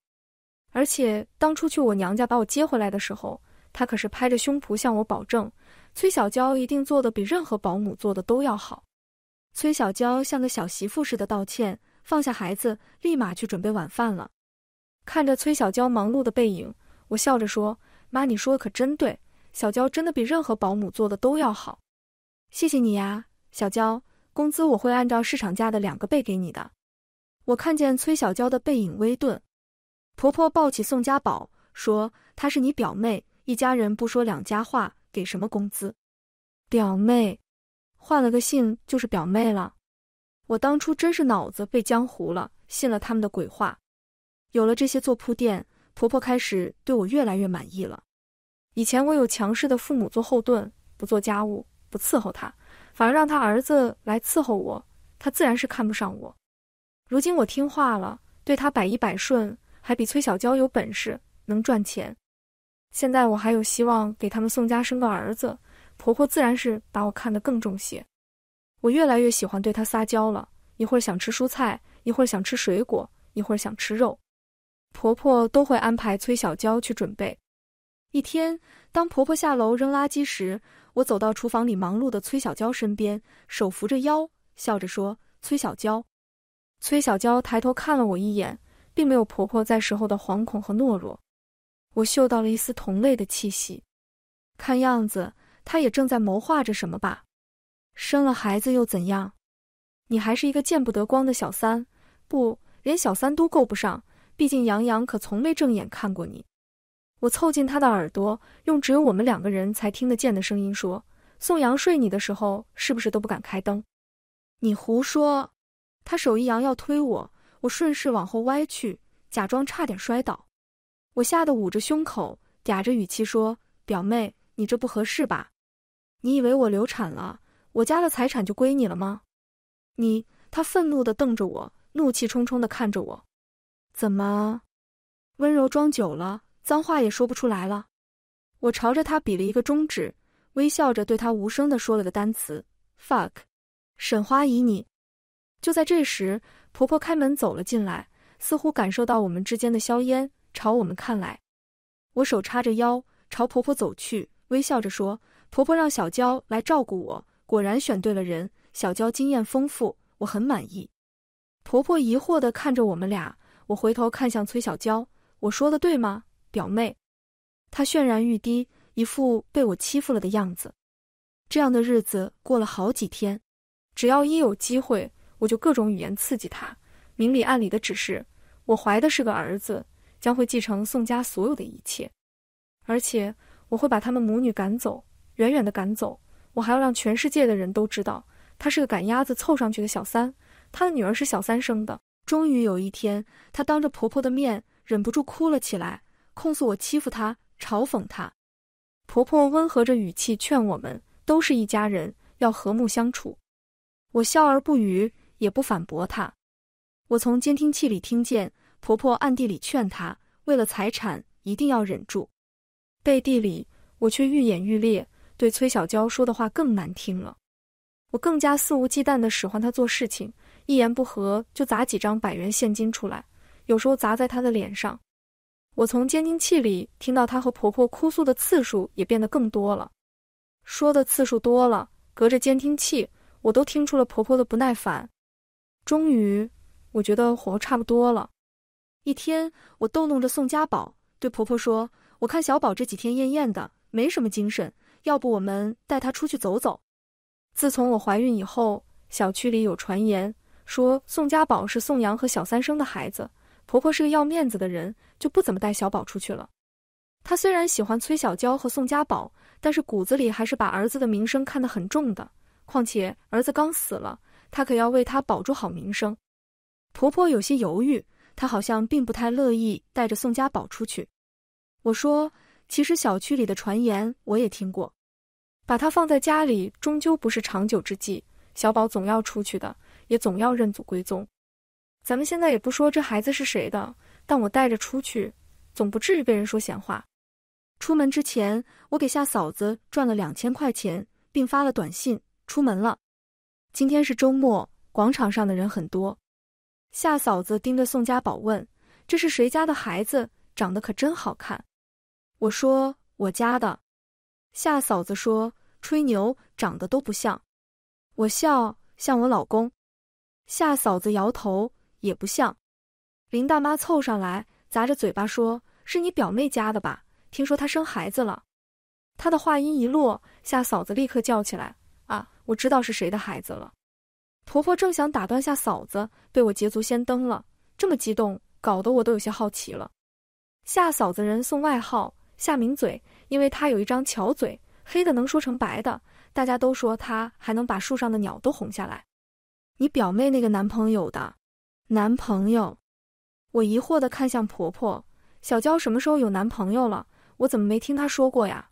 而且当初去我娘家把我接回来的时候，她可是拍着胸脯向我保证，崔小娇一定做的比任何保姆做的都要好。崔小娇像个小媳妇似的道歉，放下孩子，立马去准备晚饭了。看着崔小娇忙碌的背影，我笑着说：“妈，你说的可真对。”小娇真的比任何保姆做的都要好，谢谢你呀，小娇。工资我会按照市场价的两个倍给你的。我看见崔小娇的背影微顿，婆婆抱起宋家宝说：“她是你表妹，一家人不说两家话，给什么工资？”表妹，换了个姓就是表妹了。我当初真是脑子被浆糊了，信了他们的鬼话。有了这些做铺垫，婆婆开始对我越来越满意了。以前我有强势的父母做后盾，不做家务，不伺候他，反而让他儿子来伺候我，他自然是看不上我。如今我听话了，对他百依百顺，还比崔小娇有本事，能赚钱。现在我还有希望给他们宋家生个儿子，婆婆自然是把我看得更重些。我越来越喜欢对他撒娇了，一会儿想吃蔬菜，一会儿想吃水果，一会儿想吃肉，婆婆都会安排崔小娇去准备。一天，当婆婆下楼扔垃圾时，我走到厨房里忙碌的崔小娇身边，手扶着腰，笑着说：“崔小娇。”崔小娇抬头看了我一眼，并没有婆婆在时候的惶恐和懦弱。我嗅到了一丝同类的气息，看样子她也正在谋划着什么吧。生了孩子又怎样？你还是一个见不得光的小三，不，连小三都够不上。毕竟杨洋可从未正眼看过你。我凑近他的耳朵，用只有我们两个人才听得见的声音说：“宋阳睡你的时候，是不是都不敢开灯？”你胡说！他手一扬要推我，我顺势往后歪去，假装差点摔倒。我吓得捂着胸口，嗲着语气说：“表妹，你这不合适吧？你以为我流产了，我家的财产就归你了吗？”你……他愤怒地瞪着我，怒气冲冲地看着我。怎么？温柔装久了？脏话也说不出来了，我朝着他比了一个中指，微笑着对他无声的说了个单词 “fuck”。沈花姨，你就在这时，婆婆开门走了进来，似乎感受到我们之间的硝烟，朝我们看来。我手叉着腰朝婆婆走去，微笑着说：“婆婆让小娇来照顾我，果然选对了人。小娇经验丰富，我很满意。”婆婆疑惑的看着我们俩，我回头看向崔小娇，我说的对吗？表妹，她泫然欲滴，一副被我欺负了的样子。这样的日子过了好几天，只要一有机会，我就各种语言刺激她，明里暗里的指示我怀的是个儿子，将会继承宋家所有的一切，而且我会把他们母女赶走，远远的赶走。我还要让全世界的人都知道，她是个赶鸭子凑上去的小三，她的女儿是小三生的。终于有一天，她当着婆婆的面忍不住哭了起来。控诉我欺负她，嘲讽她。婆婆温和着语气劝我们，都是一家人，要和睦相处。我笑而不语，也不反驳她。我从监听器里听见婆婆暗地里劝她，为了财产一定要忍住。背地里，我却愈演愈烈，对崔小娇说的话更难听了。我更加肆无忌惮的使唤她做事情，一言不合就砸几张百元现金出来，有时候砸在她的脸上。我从监听器里听到她和婆婆哭诉的次数也变得更多了，说的次数多了，隔着监听器，我都听出了婆婆的不耐烦。终于，我觉得活差不多了。一天，我逗弄着宋家宝，对婆婆说：“我看小宝这几天厌厌的，没什么精神，要不我们带他出去走走？”自从我怀孕以后，小区里有传言说宋家宝是宋阳和小三生的孩子。婆婆是个要面子的人，就不怎么带小宝出去了。她虽然喜欢崔小娇和宋家宝，但是骨子里还是把儿子的名声看得很重的。况且儿子刚死了，她可要为他保住好名声。婆婆有些犹豫，她好像并不太乐意带着宋家宝出去。我说：“其实小区里的传言我也听过，把他放在家里终究不是长久之计。小宝总要出去的，也总要认祖归宗。”咱们现在也不说这孩子是谁的，但我带着出去，总不至于被人说闲话。出门之前，我给夏嫂子转了两千块钱，并发了短信。出门了。今天是周末，广场上的人很多。夏嫂子盯着宋家宝问：“这是谁家的孩子？长得可真好看。”我说：“我家的。”夏嫂子说：“吹牛，长得都不像。”我笑：“像我老公。”夏嫂子摇头。也不像，林大妈凑上来，砸着嘴巴说：“是你表妹家的吧？听说她生孩子了。”她的话音一落，夏嫂子立刻叫起来：“啊，我知道是谁的孩子了！”婆婆正想打断夏嫂子，被我捷足先登了。这么激动，搞得我都有些好奇了。夏嫂子人送外号“夏明嘴”，因为她有一张巧嘴，黑的能说成白的。大家都说她还能把树上的鸟都哄下来。你表妹那个男朋友的。男朋友？我疑惑的看向婆婆。小娇什么时候有男朋友了？我怎么没听她说过呀？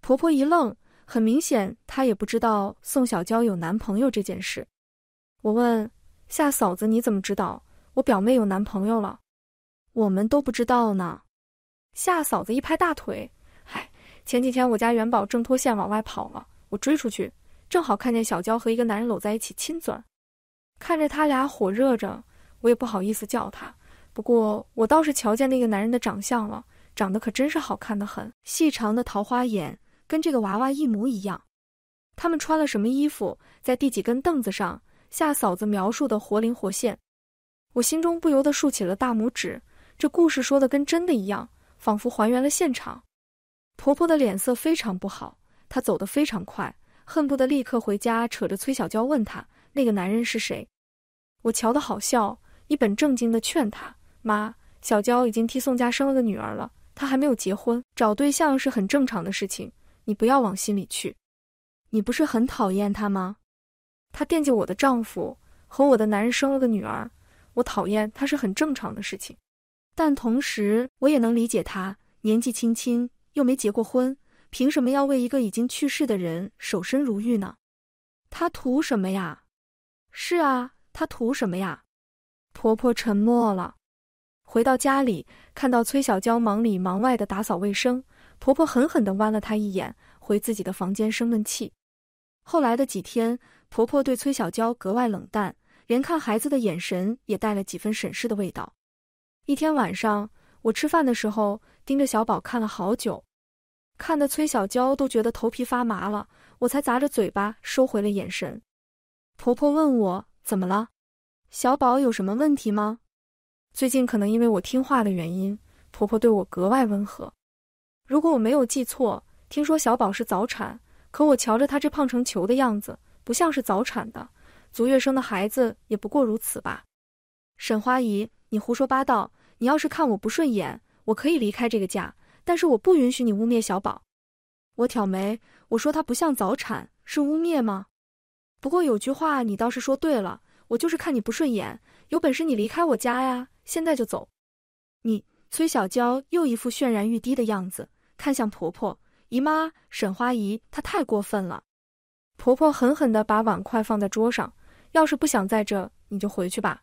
婆婆一愣，很明显她也不知道宋小娇有男朋友这件事。我问夏嫂子：“你怎么知道我表妹有男朋友了？”我们都不知道呢。夏嫂子一拍大腿：“哎，前几天我家元宝挣脱线往外跑了，我追出去，正好看见小娇和一个男人搂在一起亲嘴儿，看着他俩火热着。”我也不好意思叫他，不过我倒是瞧见那个男人的长相了，长得可真是好看的很，细长的桃花眼，跟这个娃娃一模一样。他们穿了什么衣服，在第几根凳子上？夏嫂子描述的活灵活现，我心中不由得竖起了大拇指，这故事说的跟真的一样，仿佛还原了现场。婆婆的脸色非常不好，她走得非常快，恨不得立刻回家，扯着崔小娇问她那个男人是谁。我瞧得好笑。一本正经地劝他：“妈，小娇已经替宋家生了个女儿了，她还没有结婚，找对象是很正常的事情，你不要往心里去。你不是很讨厌她吗？她惦记我的丈夫和我的男人生了个女儿，我讨厌她是很正常的事情。但同时，我也能理解她，年纪轻轻又没结过婚，凭什么要为一个已经去世的人守身如玉呢？她图什么呀？是啊，她图什么呀？”婆婆沉默了。回到家里，看到崔小娇忙里忙外的打扫卫生，婆婆狠狠的剜了她一眼，回自己的房间生闷气。后来的几天，婆婆对崔小娇格外冷淡，连看孩子的眼神也带了几分审视的味道。一天晚上，我吃饭的时候盯着小宝看了好久，看得崔小娇都觉得头皮发麻了，我才咂着嘴巴收回了眼神。婆婆问我怎么了？小宝有什么问题吗？最近可能因为我听话的原因，婆婆对我格外温和。如果我没有记错，听说小宝是早产，可我瞧着他这胖成球的样子，不像是早产的。足月生的孩子也不过如此吧。沈花姨，你胡说八道！你要是看我不顺眼，我可以离开这个家，但是我不允许你污蔑小宝。我挑眉，我说他不像早产，是污蔑吗？不过有句话你倒是说对了。我就是看你不顺眼，有本事你离开我家呀！现在就走。你崔小娇又一副泫然欲滴的样子，看向婆婆、姨妈沈花姨，她太过分了。婆婆狠狠的把碗筷放在桌上，要是不想在这，你就回去吧。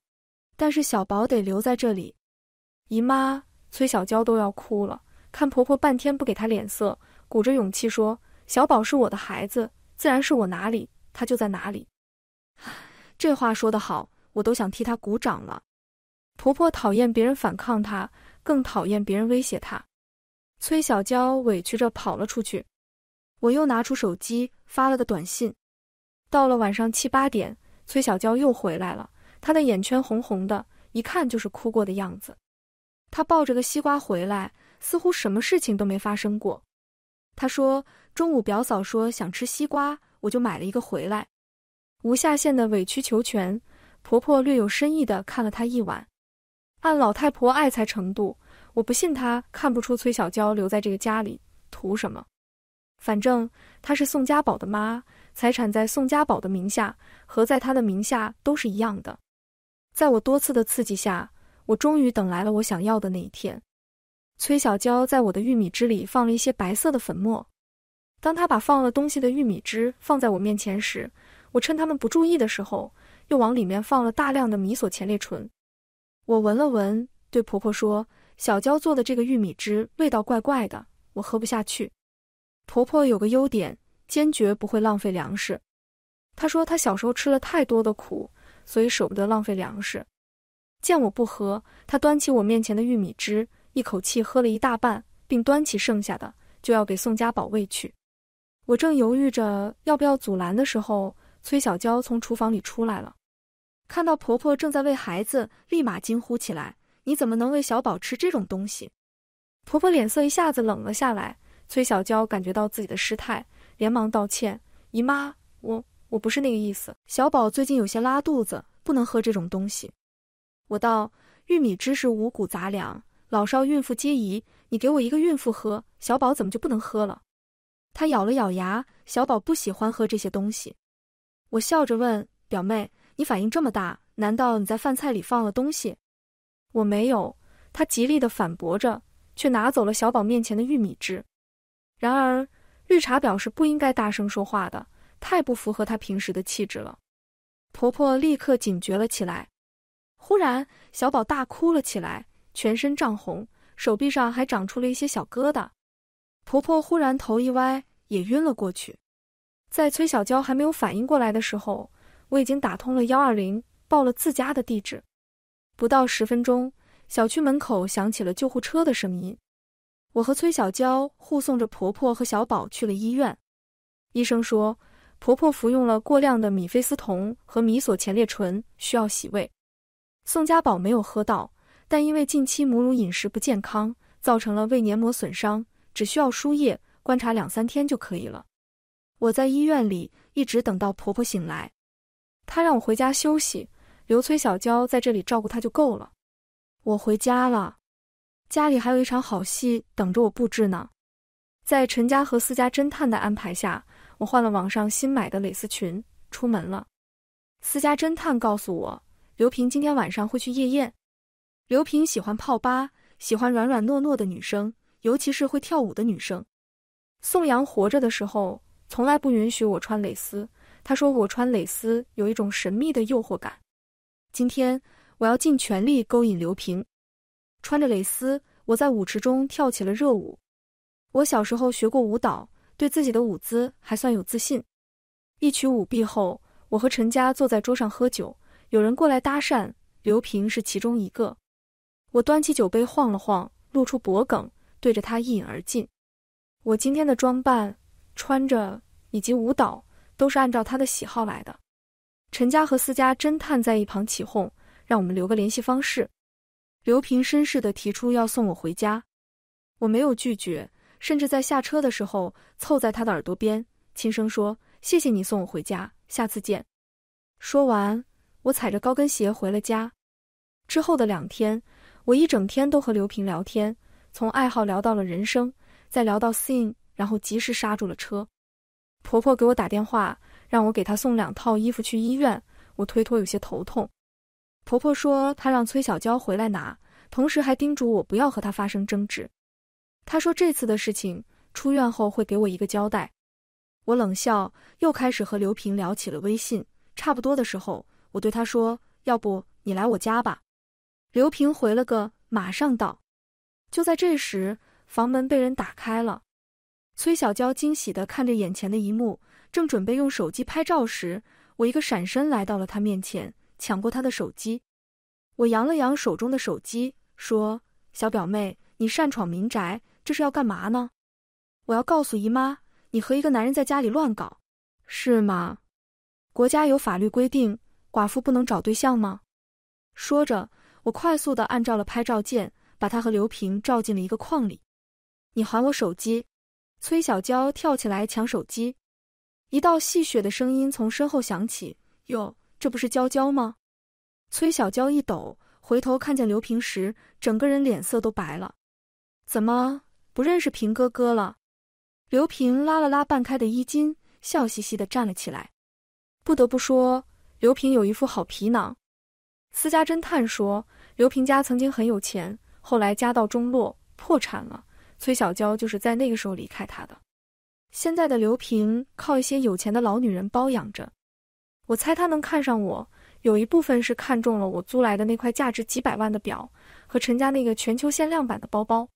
但是小宝得留在这里。姨妈崔小娇都要哭了，看婆婆半天不给她脸色，鼓着勇气说：“小宝是我的孩子，自然是我哪里，他就在哪里。”这话说的好，我都想替她鼓掌了。婆婆讨厌别人反抗她，更讨厌别人威胁她。崔小娇委屈着跑了出去。我又拿出手机发了个短信。到了晚上七八点，崔小娇又回来了，她的眼圈红红的，一看就是哭过的样子。她抱着个西瓜回来，似乎什么事情都没发生过。她说：“中午表嫂说想吃西瓜，我就买了一个回来。”无下限的委曲求全，婆婆略有深意地看了她一晚。按老太婆爱财程度，我不信她看不出崔小娇留在这个家里图什么。反正她是宋家宝的妈，财产在宋家宝的名下和在她的名下都是一样的。在我多次的刺激下，我终于等来了我想要的那一天。崔小娇在我的玉米汁里放了一些白色的粉末。当她把放了东西的玉米汁放在我面前时，我趁他们不注意的时候，又往里面放了大量的米索前列醇。我闻了闻，对婆婆说：“小娇做的这个玉米汁味道怪怪的，我喝不下去。”婆婆有个优点，坚决不会浪费粮食。她说她小时候吃了太多的苦，所以舍不得浪费粮食。见我不喝，她端起我面前的玉米汁，一口气喝了一大半，并端起剩下的就要给宋家宝喂去。我正犹豫着要不要阻拦的时候，崔小娇从厨房里出来了，看到婆婆正在喂孩子，立马惊呼起来：“你怎么能喂小宝吃这种东西？”婆婆脸色一下子冷了下来。崔小娇感觉到自己的失态，连忙道歉：“姨妈，我我不是那个意思。小宝最近有些拉肚子，不能喝这种东西。”我道：“玉米汁是五谷杂粮，老少孕妇皆宜。你给我一个孕妇喝，小宝怎么就不能喝了？”她咬了咬牙：“小宝不喜欢喝这些东西。”我笑着问表妹：“你反应这么大，难道你在饭菜里放了东西？”“我没有。”她极力地反驳着，却拿走了小宝面前的玉米汁。然而绿茶表示不应该大声说话的，太不符合她平时的气质了。婆婆立刻警觉了起来。忽然，小宝大哭了起来，全身涨红，手臂上还长出了一些小疙瘩。婆婆忽然头一歪，也晕了过去。在崔小娇还没有反应过来的时候，我已经打通了幺二零，报了自家的地址。不到十分钟，小区门口响起了救护车的声音。我和崔小娇护送着婆婆和小宝去了医院。医生说，婆婆服用了过量的米非司酮和米索前列醇，需要洗胃。宋家宝没有喝到，但因为近期母乳饮食不健康，造成了胃黏膜损伤，只需要输液观察两三天就可以了。我在医院里一直等到婆婆醒来，她让我回家休息，留崔小娇在这里照顾她就够了。我回家了，家里还有一场好戏等着我布置呢。在陈家和私家侦探的安排下，我换了网上新买的蕾丝裙出门了。私家侦探告诉我，刘平今天晚上会去夜宴。刘平喜欢泡吧，喜欢软软糯糯的女生，尤其是会跳舞的女生。宋阳活着的时候。从来不允许我穿蕾丝。他说我穿蕾丝有一种神秘的诱惑感。今天我要尽全力勾引刘平。穿着蕾丝，我在舞池中跳起了热舞。我小时候学过舞蹈，对自己的舞姿还算有自信。一曲舞毕后，我和陈家坐在桌上喝酒，有人过来搭讪，刘平是其中一个。我端起酒杯晃了晃，露出脖梗，对着他一饮而尽。我今天的装扮。穿着以及舞蹈都是按照他的喜好来的。陈家和私家侦探在一旁起哄，让我们留个联系方式。刘平绅士地提出要送我回家，我没有拒绝，甚至在下车的时候凑在他的耳朵边轻声说：“谢谢你送我回家，下次见。”说完，我踩着高跟鞋回了家。之后的两天，我一整天都和刘平聊天，从爱好聊到了人生，再聊到 s i n 然后及时刹住了车，婆婆给我打电话，让我给她送两套衣服去医院。我推脱有些头痛。婆婆说她让崔小娇回来拿，同时还叮嘱我不要和她发生争执。她说这次的事情出院后会给我一个交代。我冷笑，又开始和刘平聊起了微信。差不多的时候，我对她说：“要不你来我家吧。”刘平回了个“马上到”。就在这时，房门被人打开了。崔小娇惊喜的看着眼前的一幕，正准备用手机拍照时，我一个闪身来到了她面前，抢过她的手机。我扬了扬手中的手机，说：“小表妹，你擅闯民宅，这是要干嘛呢？”“我要告诉姨妈，你和一个男人在家里乱搞，是吗？”“国家有法律规定，寡妇不能找对象吗？”说着，我快速的按照了拍照键，把她和刘平照进了一个框里。“你还我手机！”崔小娇跳起来抢手机，一道戏谑的声音从身后响起：“哟，这不是娇娇吗？”崔小娇一抖，回头看见刘平时，整个人脸色都白了。怎么不认识平哥哥了？刘平拉了拉半开的衣襟，笑嘻嘻的站了起来。不得不说，刘平有一副好皮囊。私家侦探说，刘平家曾经很有钱，后来家道中落，破产了。崔小娇就是在那个时候离开他的。现在的刘平靠一些有钱的老女人包养着。我猜他能看上我，有一部分是看中了我租来的那块价值几百万的表，和陈家那个全球限量版的包包。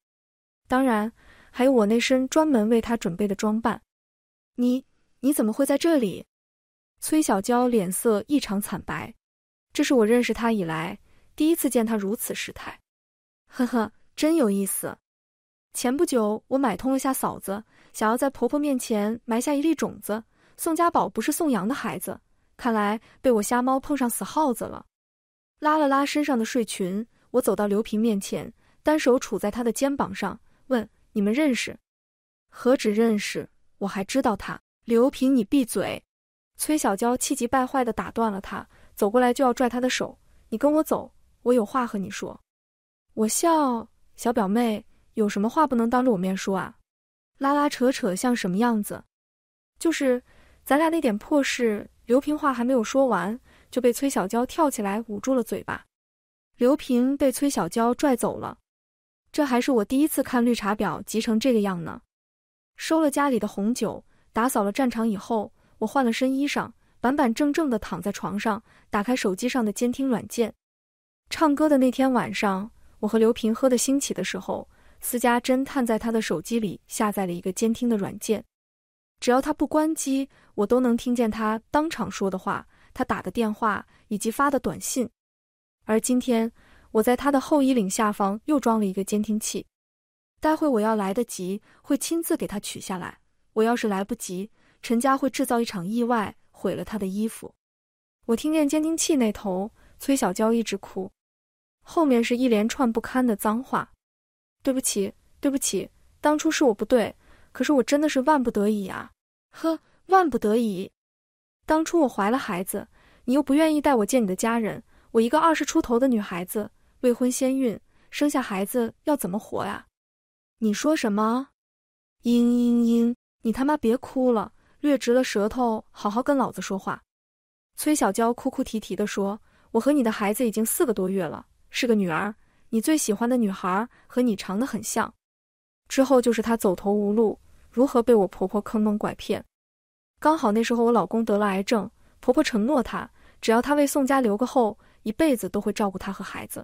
当然，还有我那身专门为他准备的装扮。你你怎么会在这里？崔小娇脸色异常惨白，这是我认识他以来第一次见他如此失态。呵呵，真有意思。前不久，我买通了下嫂子，想要在婆婆面前埋下一粒种子。宋家宝不是宋阳的孩子，看来被我瞎猫碰上死耗子了。拉了拉身上的睡裙，我走到刘平面前，单手杵在他的肩膀上，问：“你们认识？何止认识，我还知道他。”刘平，你闭嘴！崔小娇气急败坏地打断了他，走过来就要拽他的手：“你跟我走，我有话和你说。”我笑，小表妹。有什么话不能当着我面说啊？拉拉扯扯像什么样子？就是咱俩那点破事。刘平话还没有说完，就被崔小娇跳起来捂住了嘴巴。刘平被崔小娇拽走了。这还是我第一次看绿茶婊急成这个样呢。收了家里的红酒，打扫了战场以后，我换了身衣裳，板板正正的躺在床上，打开手机上的监听软件。唱歌的那天晚上，我和刘平喝得兴起的时候。私家侦探在他的手机里下载了一个监听的软件，只要他不关机，我都能听见他当场说的话、他打的电话以及发的短信。而今天，我在他的后衣领下方又装了一个监听器。待会我要来得及，会亲自给他取下来；我要是来不及，陈家会制造一场意外，毁了他的衣服。我听见监听器那头，崔小娇一直哭，后面是一连串不堪的脏话。对不起，对不起，当初是我不对，可是我真的是万不得已啊！呵，万不得已。当初我怀了孩子，你又不愿意带我见你的家人，我一个二十出头的女孩子，未婚先孕，生下孩子要怎么活呀？你说什么？嘤嘤嘤！你他妈别哭了，略直了舌头，好好跟老子说话。崔小娇哭哭啼啼地说：“我和你的孩子已经四个多月了，是个女儿。”你最喜欢的女孩和你长得很像，之后就是她走投无路，如何被我婆婆坑蒙拐骗？刚好那时候我老公得了癌症，婆婆承诺她，只要她为宋家留个后，一辈子都会照顾她和孩子。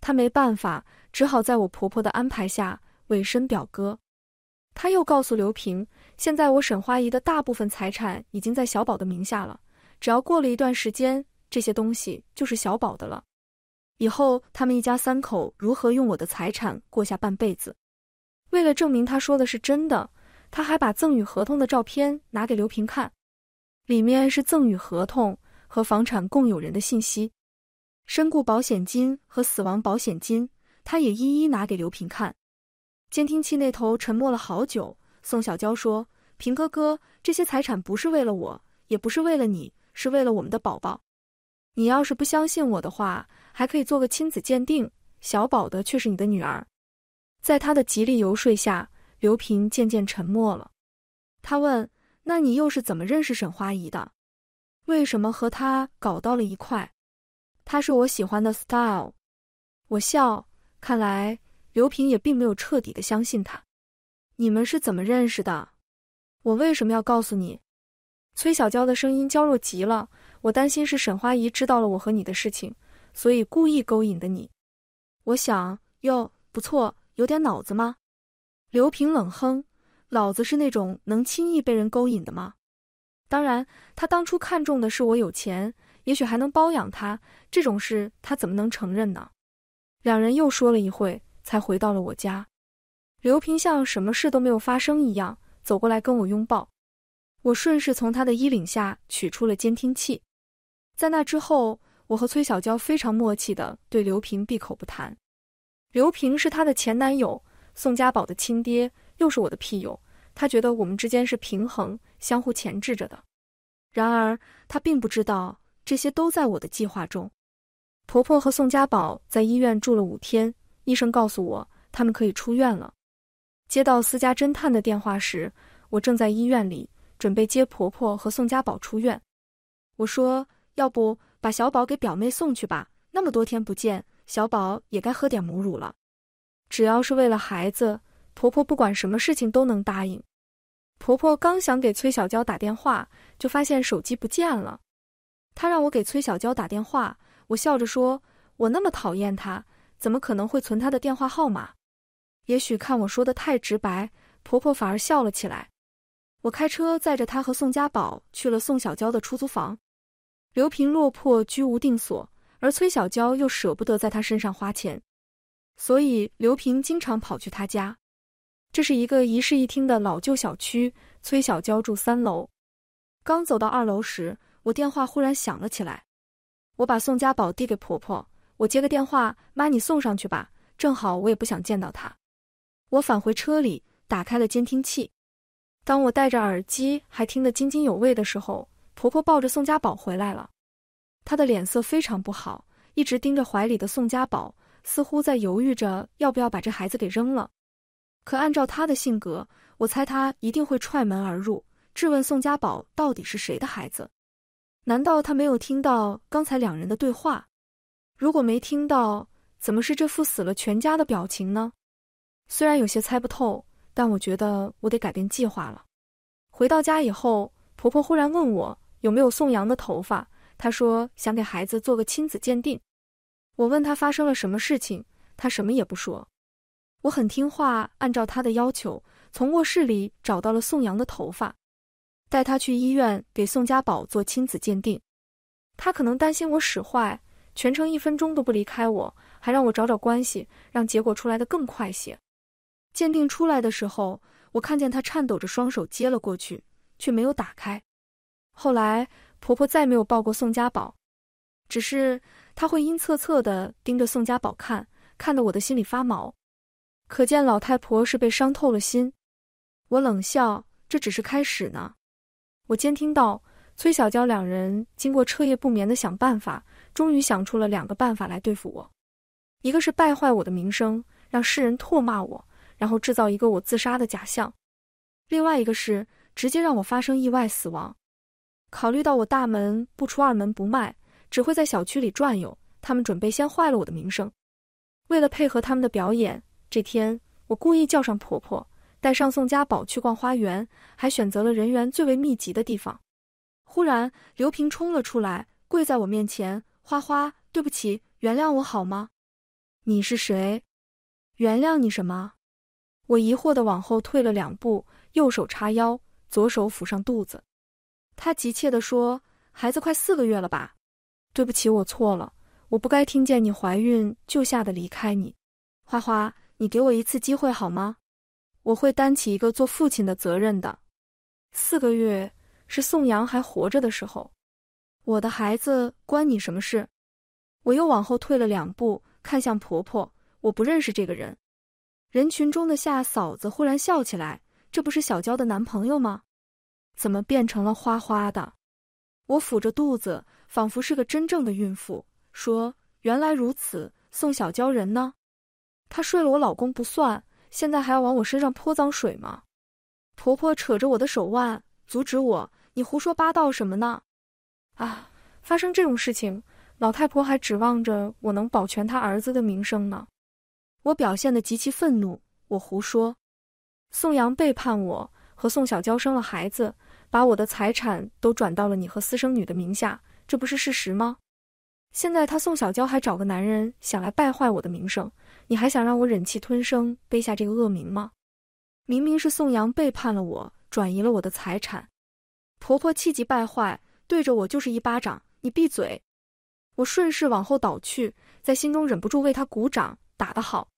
她没办法，只好在我婆婆的安排下委身表哥。她又告诉刘平，现在我沈花姨的大部分财产已经在小宝的名下了，只要过了一段时间，这些东西就是小宝的了。以后他们一家三口如何用我的财产过下半辈子？为了证明他说的是真的，他还把赠与合同的照片拿给刘平看，里面是赠与合同和房产共有人的信息，身故保险金和死亡保险金，他也一一拿给刘平看。监听器那头沉默了好久，宋小娇说：“平哥哥，这些财产不是为了我，也不是为了你，是为了我们的宝宝。”你要是不相信我的话，还可以做个亲子鉴定。小宝的却是你的女儿。在他的极力游说下，刘平渐渐沉默了。他问：“那你又是怎么认识沈花姨的？为什么和她搞到了一块？”“她是我喜欢的 style。”我笑，看来刘平也并没有彻底的相信他。你们是怎么认识的？我为什么要告诉你？崔小娇的声音娇弱极了。我担心是沈花姨知道了我和你的事情，所以故意勾引的你。我想哟，不错，有点脑子吗？刘平冷哼：“老子是那种能轻易被人勾引的吗？”当然，他当初看中的是我有钱，也许还能包养他。这种事他怎么能承认呢？两人又说了一会，才回到了我家。刘平像什么事都没有发生一样，走过来跟我拥抱。我顺势从他的衣领下取出了监听器。在那之后，我和崔小娇非常默契的对刘平闭口不谈。刘平是她的前男友，宋家宝的亲爹，又是我的屁友。他觉得我们之间是平衡，相互钳制着的。然而，他并不知道这些都在我的计划中。婆婆和宋家宝在医院住了五天，医生告诉我他们可以出院了。接到私家侦探的电话时，我正在医院里准备接婆婆和宋家宝出院。我说。要不把小宝给表妹送去吧？那么多天不见，小宝也该喝点母乳了。只要是为了孩子，婆婆不管什么事情都能答应。婆婆刚想给崔小娇打电话，就发现手机不见了。她让我给崔小娇打电话，我笑着说：“我那么讨厌她，怎么可能会存她的电话号码？”也许看我说的太直白，婆婆反而笑了起来。我开车载着她和宋家宝去了宋小娇的出租房。刘平落魄，居无定所，而崔小娇又舍不得在他身上花钱，所以刘平经常跑去他家。这是一个一室一厅的老旧小区，崔小娇住三楼。刚走到二楼时，我电话忽然响了起来。我把宋家宝递给婆婆，我接个电话。妈，你送上去吧，正好我也不想见到他。我返回车里，打开了监听器。当我戴着耳机，还听得津津有味的时候。婆婆抱着宋家宝回来了，她的脸色非常不好，一直盯着怀里的宋家宝，似乎在犹豫着要不要把这孩子给扔了。可按照她的性格，我猜她一定会踹门而入，质问宋家宝到底是谁的孩子。难道她没有听到刚才两人的对话？如果没听到，怎么是这副死了全家的表情呢？虽然有些猜不透，但我觉得我得改变计划了。回到家以后，婆婆忽然问我。有没有宋阳的头发？他说想给孩子做个亲子鉴定。我问他发生了什么事情，他什么也不说。我很听话，按照他的要求，从卧室里找到了宋阳的头发，带他去医院给宋家宝做亲子鉴定。他可能担心我使坏，全程一分钟都不离开我，还让我找找关系，让结果出来的更快些。鉴定出来的时候，我看见他颤抖着双手接了过去，却没有打开。后来婆婆再没有抱过宋家宝，只是她会阴恻恻的盯着宋家宝看，看得我的心里发毛。可见老太婆是被伤透了心。我冷笑，这只是开始呢。我监听到崔小娇两人经过彻夜不眠的想办法，终于想出了两个办法来对付我。一个是败坏我的名声，让世人唾骂我，然后制造一个我自杀的假象；另外一个是直接让我发生意外死亡。考虑到我大门不出二门不迈，只会在小区里转悠，他们准备先坏了我的名声。为了配合他们的表演，这天我故意叫上婆婆，带上宋家宝去逛花园，还选择了人员最为密集的地方。忽然，刘平冲了出来，跪在我面前：“花花，对不起，原谅我好吗？”“你是谁？原谅你什么？”我疑惑的往后退了两步，右手叉腰，左手抚上肚子。他急切地说：“孩子快四个月了吧？对不起，我错了，我不该听见你怀孕就吓得离开你。花花，你给我一次机会好吗？我会担起一个做父亲的责任的。四个月是宋阳还活着的时候，我的孩子关你什么事？我又往后退了两步，看向婆婆，我不认识这个人。人群中的夏嫂子忽然笑起来，这不是小娇的男朋友吗？”怎么变成了花花的？我抚着肚子，仿佛是个真正的孕妇，说：“原来如此，宋小娇人呢？她睡了我老公不算，现在还要往我身上泼脏水吗？”婆婆扯着我的手腕，阻止我：“你胡说八道什么呢？”啊！发生这种事情，老太婆还指望着我能保全她儿子的名声呢。我表现得极其愤怒，我胡说，宋阳背叛我，和宋小娇生了孩子。把我的财产都转到了你和私生女的名下，这不是事实吗？现在他宋小娇还找个男人想来败坏我的名声，你还想让我忍气吞声背下这个恶名吗？明明是宋阳背叛了我，转移了我的财产。婆婆气急败坏，对着我就是一巴掌：“你闭嘴！”我顺势往后倒去，在心中忍不住为他鼓掌，打得好！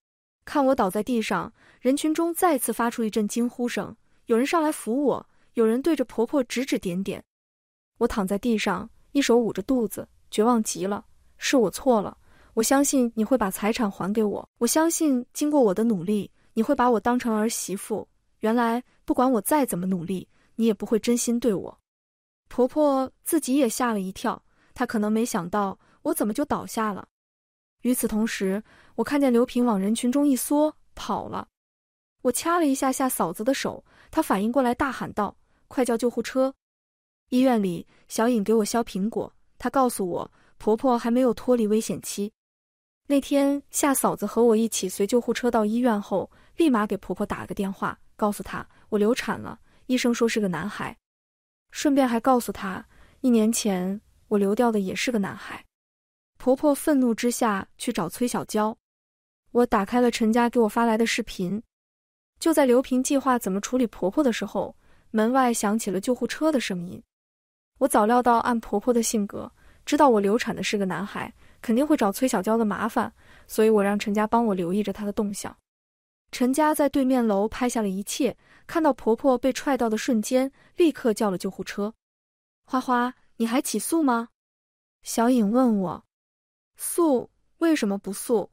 看我倒在地上，人群中再次发出一阵惊呼声，有人上来扶我。有人对着婆婆指指点点，我躺在地上，一手捂着肚子，绝望极了。是我错了，我相信你会把财产还给我，我相信经过我的努力，你会把我当成儿媳妇。原来不管我再怎么努力，你也不会真心对我。婆婆自己也吓了一跳，她可能没想到我怎么就倒下了。与此同时，我看见刘平往人群中一缩，跑了。我掐了一下下嫂子的手，她反应过来，大喊道。快叫救护车！医院里，小颖给我削苹果。她告诉我，婆婆还没有脱离危险期。那天，夏嫂子和我一起随救护车到医院后，立马给婆婆打了个电话，告诉她我流产了。医生说是个男孩，顺便还告诉她，一年前我流掉的也是个男孩。婆婆愤怒之下去找崔小娇。我打开了陈家给我发来的视频。就在刘平计划怎么处理婆婆的时候。门外响起了救护车的声音。我早料到按婆婆的性格，知道我流产的是个男孩，肯定会找崔小娇的麻烦，所以我让陈家帮我留意着她的动向。陈家在对面楼拍下了一切，看到婆婆被踹到的瞬间，立刻叫了救护车。花花，你还起诉吗？小颖问我。诉为什么不诉？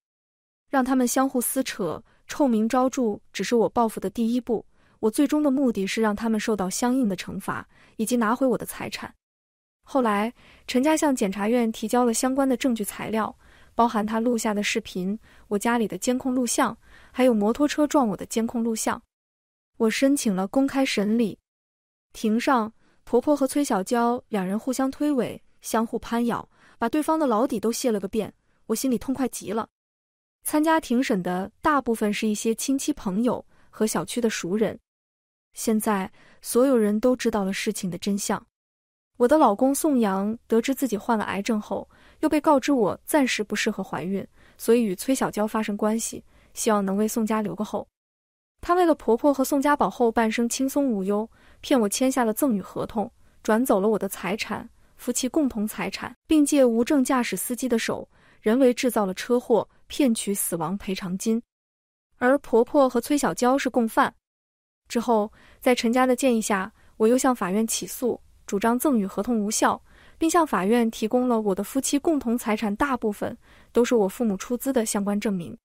让他们相互撕扯，臭名昭著，只是我报复的第一步。我最终的目的是让他们受到相应的惩罚，以及拿回我的财产。后来，陈家向检察院提交了相关的证据材料，包含他录下的视频、我家里的监控录像，还有摩托车撞我的监控录像。我申请了公开审理。庭上，婆婆和崔小娇两人互相推诿，相互攀咬，把对方的老底都卸了个遍。我心里痛快极了。参加庭审的大部分是一些亲戚朋友和小区的熟人。现在所有人都知道了事情的真相。我的老公宋阳得知自己患了癌症后，又被告知我暂时不适合怀孕，所以与崔小娇发生关系，希望能为宋家留个后。他为了婆婆和宋家宝后半生轻松无忧，骗我签下了赠与合同，转走了我的财产、夫妻共同财产，并借无证驾驶司机的手，人为制造了车祸，骗取死亡赔偿金。而婆婆和崔小娇是共犯。之后，在陈家的建议下，我又向法院起诉，主张赠与合同无效，并向法院提供了我的夫妻共同财产大部分都是我父母出资的相关证明，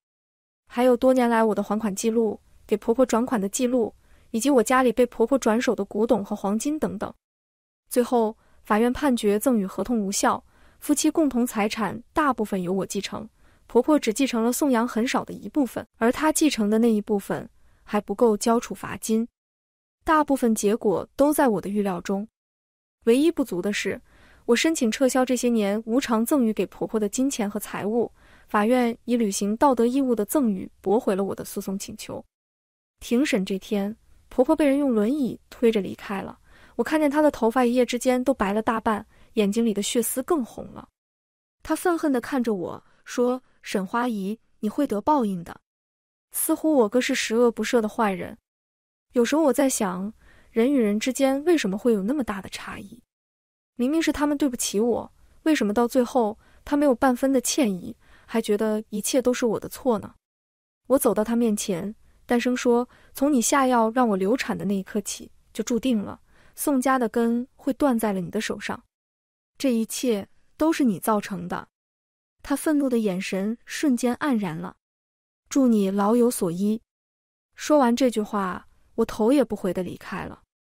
还有多年来我的还款记录、给婆婆转款的记录，以及我家里被婆婆转手的古董和黄金等等。最后，法院判决赠与合同无效，夫妻共同财产大部分由我继承，婆婆只继承了宋阳很少的一部分，而她继承的那一部分。还不够交处罚金，大部分结果都在我的预料中，唯一不足的是，我申请撤销这些年无偿赠与给婆婆的金钱和财物，法院以履行道德义务的赠与驳回了我的诉讼请求。庭审这天，婆婆被人用轮椅推着离开了，我看见她的头发一夜之间都白了大半，眼睛里的血丝更红了。她愤恨的看着我说：“沈花姨，你会得报应的。”似乎我哥是十恶不赦的坏人。有时候我在想，人与人之间为什么会有那么大的差异？明明是他们对不起我，为什么到最后他没有半分的歉意，还觉得一切都是我的错呢？我走到他面前，淡声说：“从你下药让我流产的那一刻起，就注定了宋家的根会断在了你的手上。这一切都是你造成的。”他愤怒的眼神瞬间黯然了。祝你老有所依。说完这句话，我头也不回的离开了。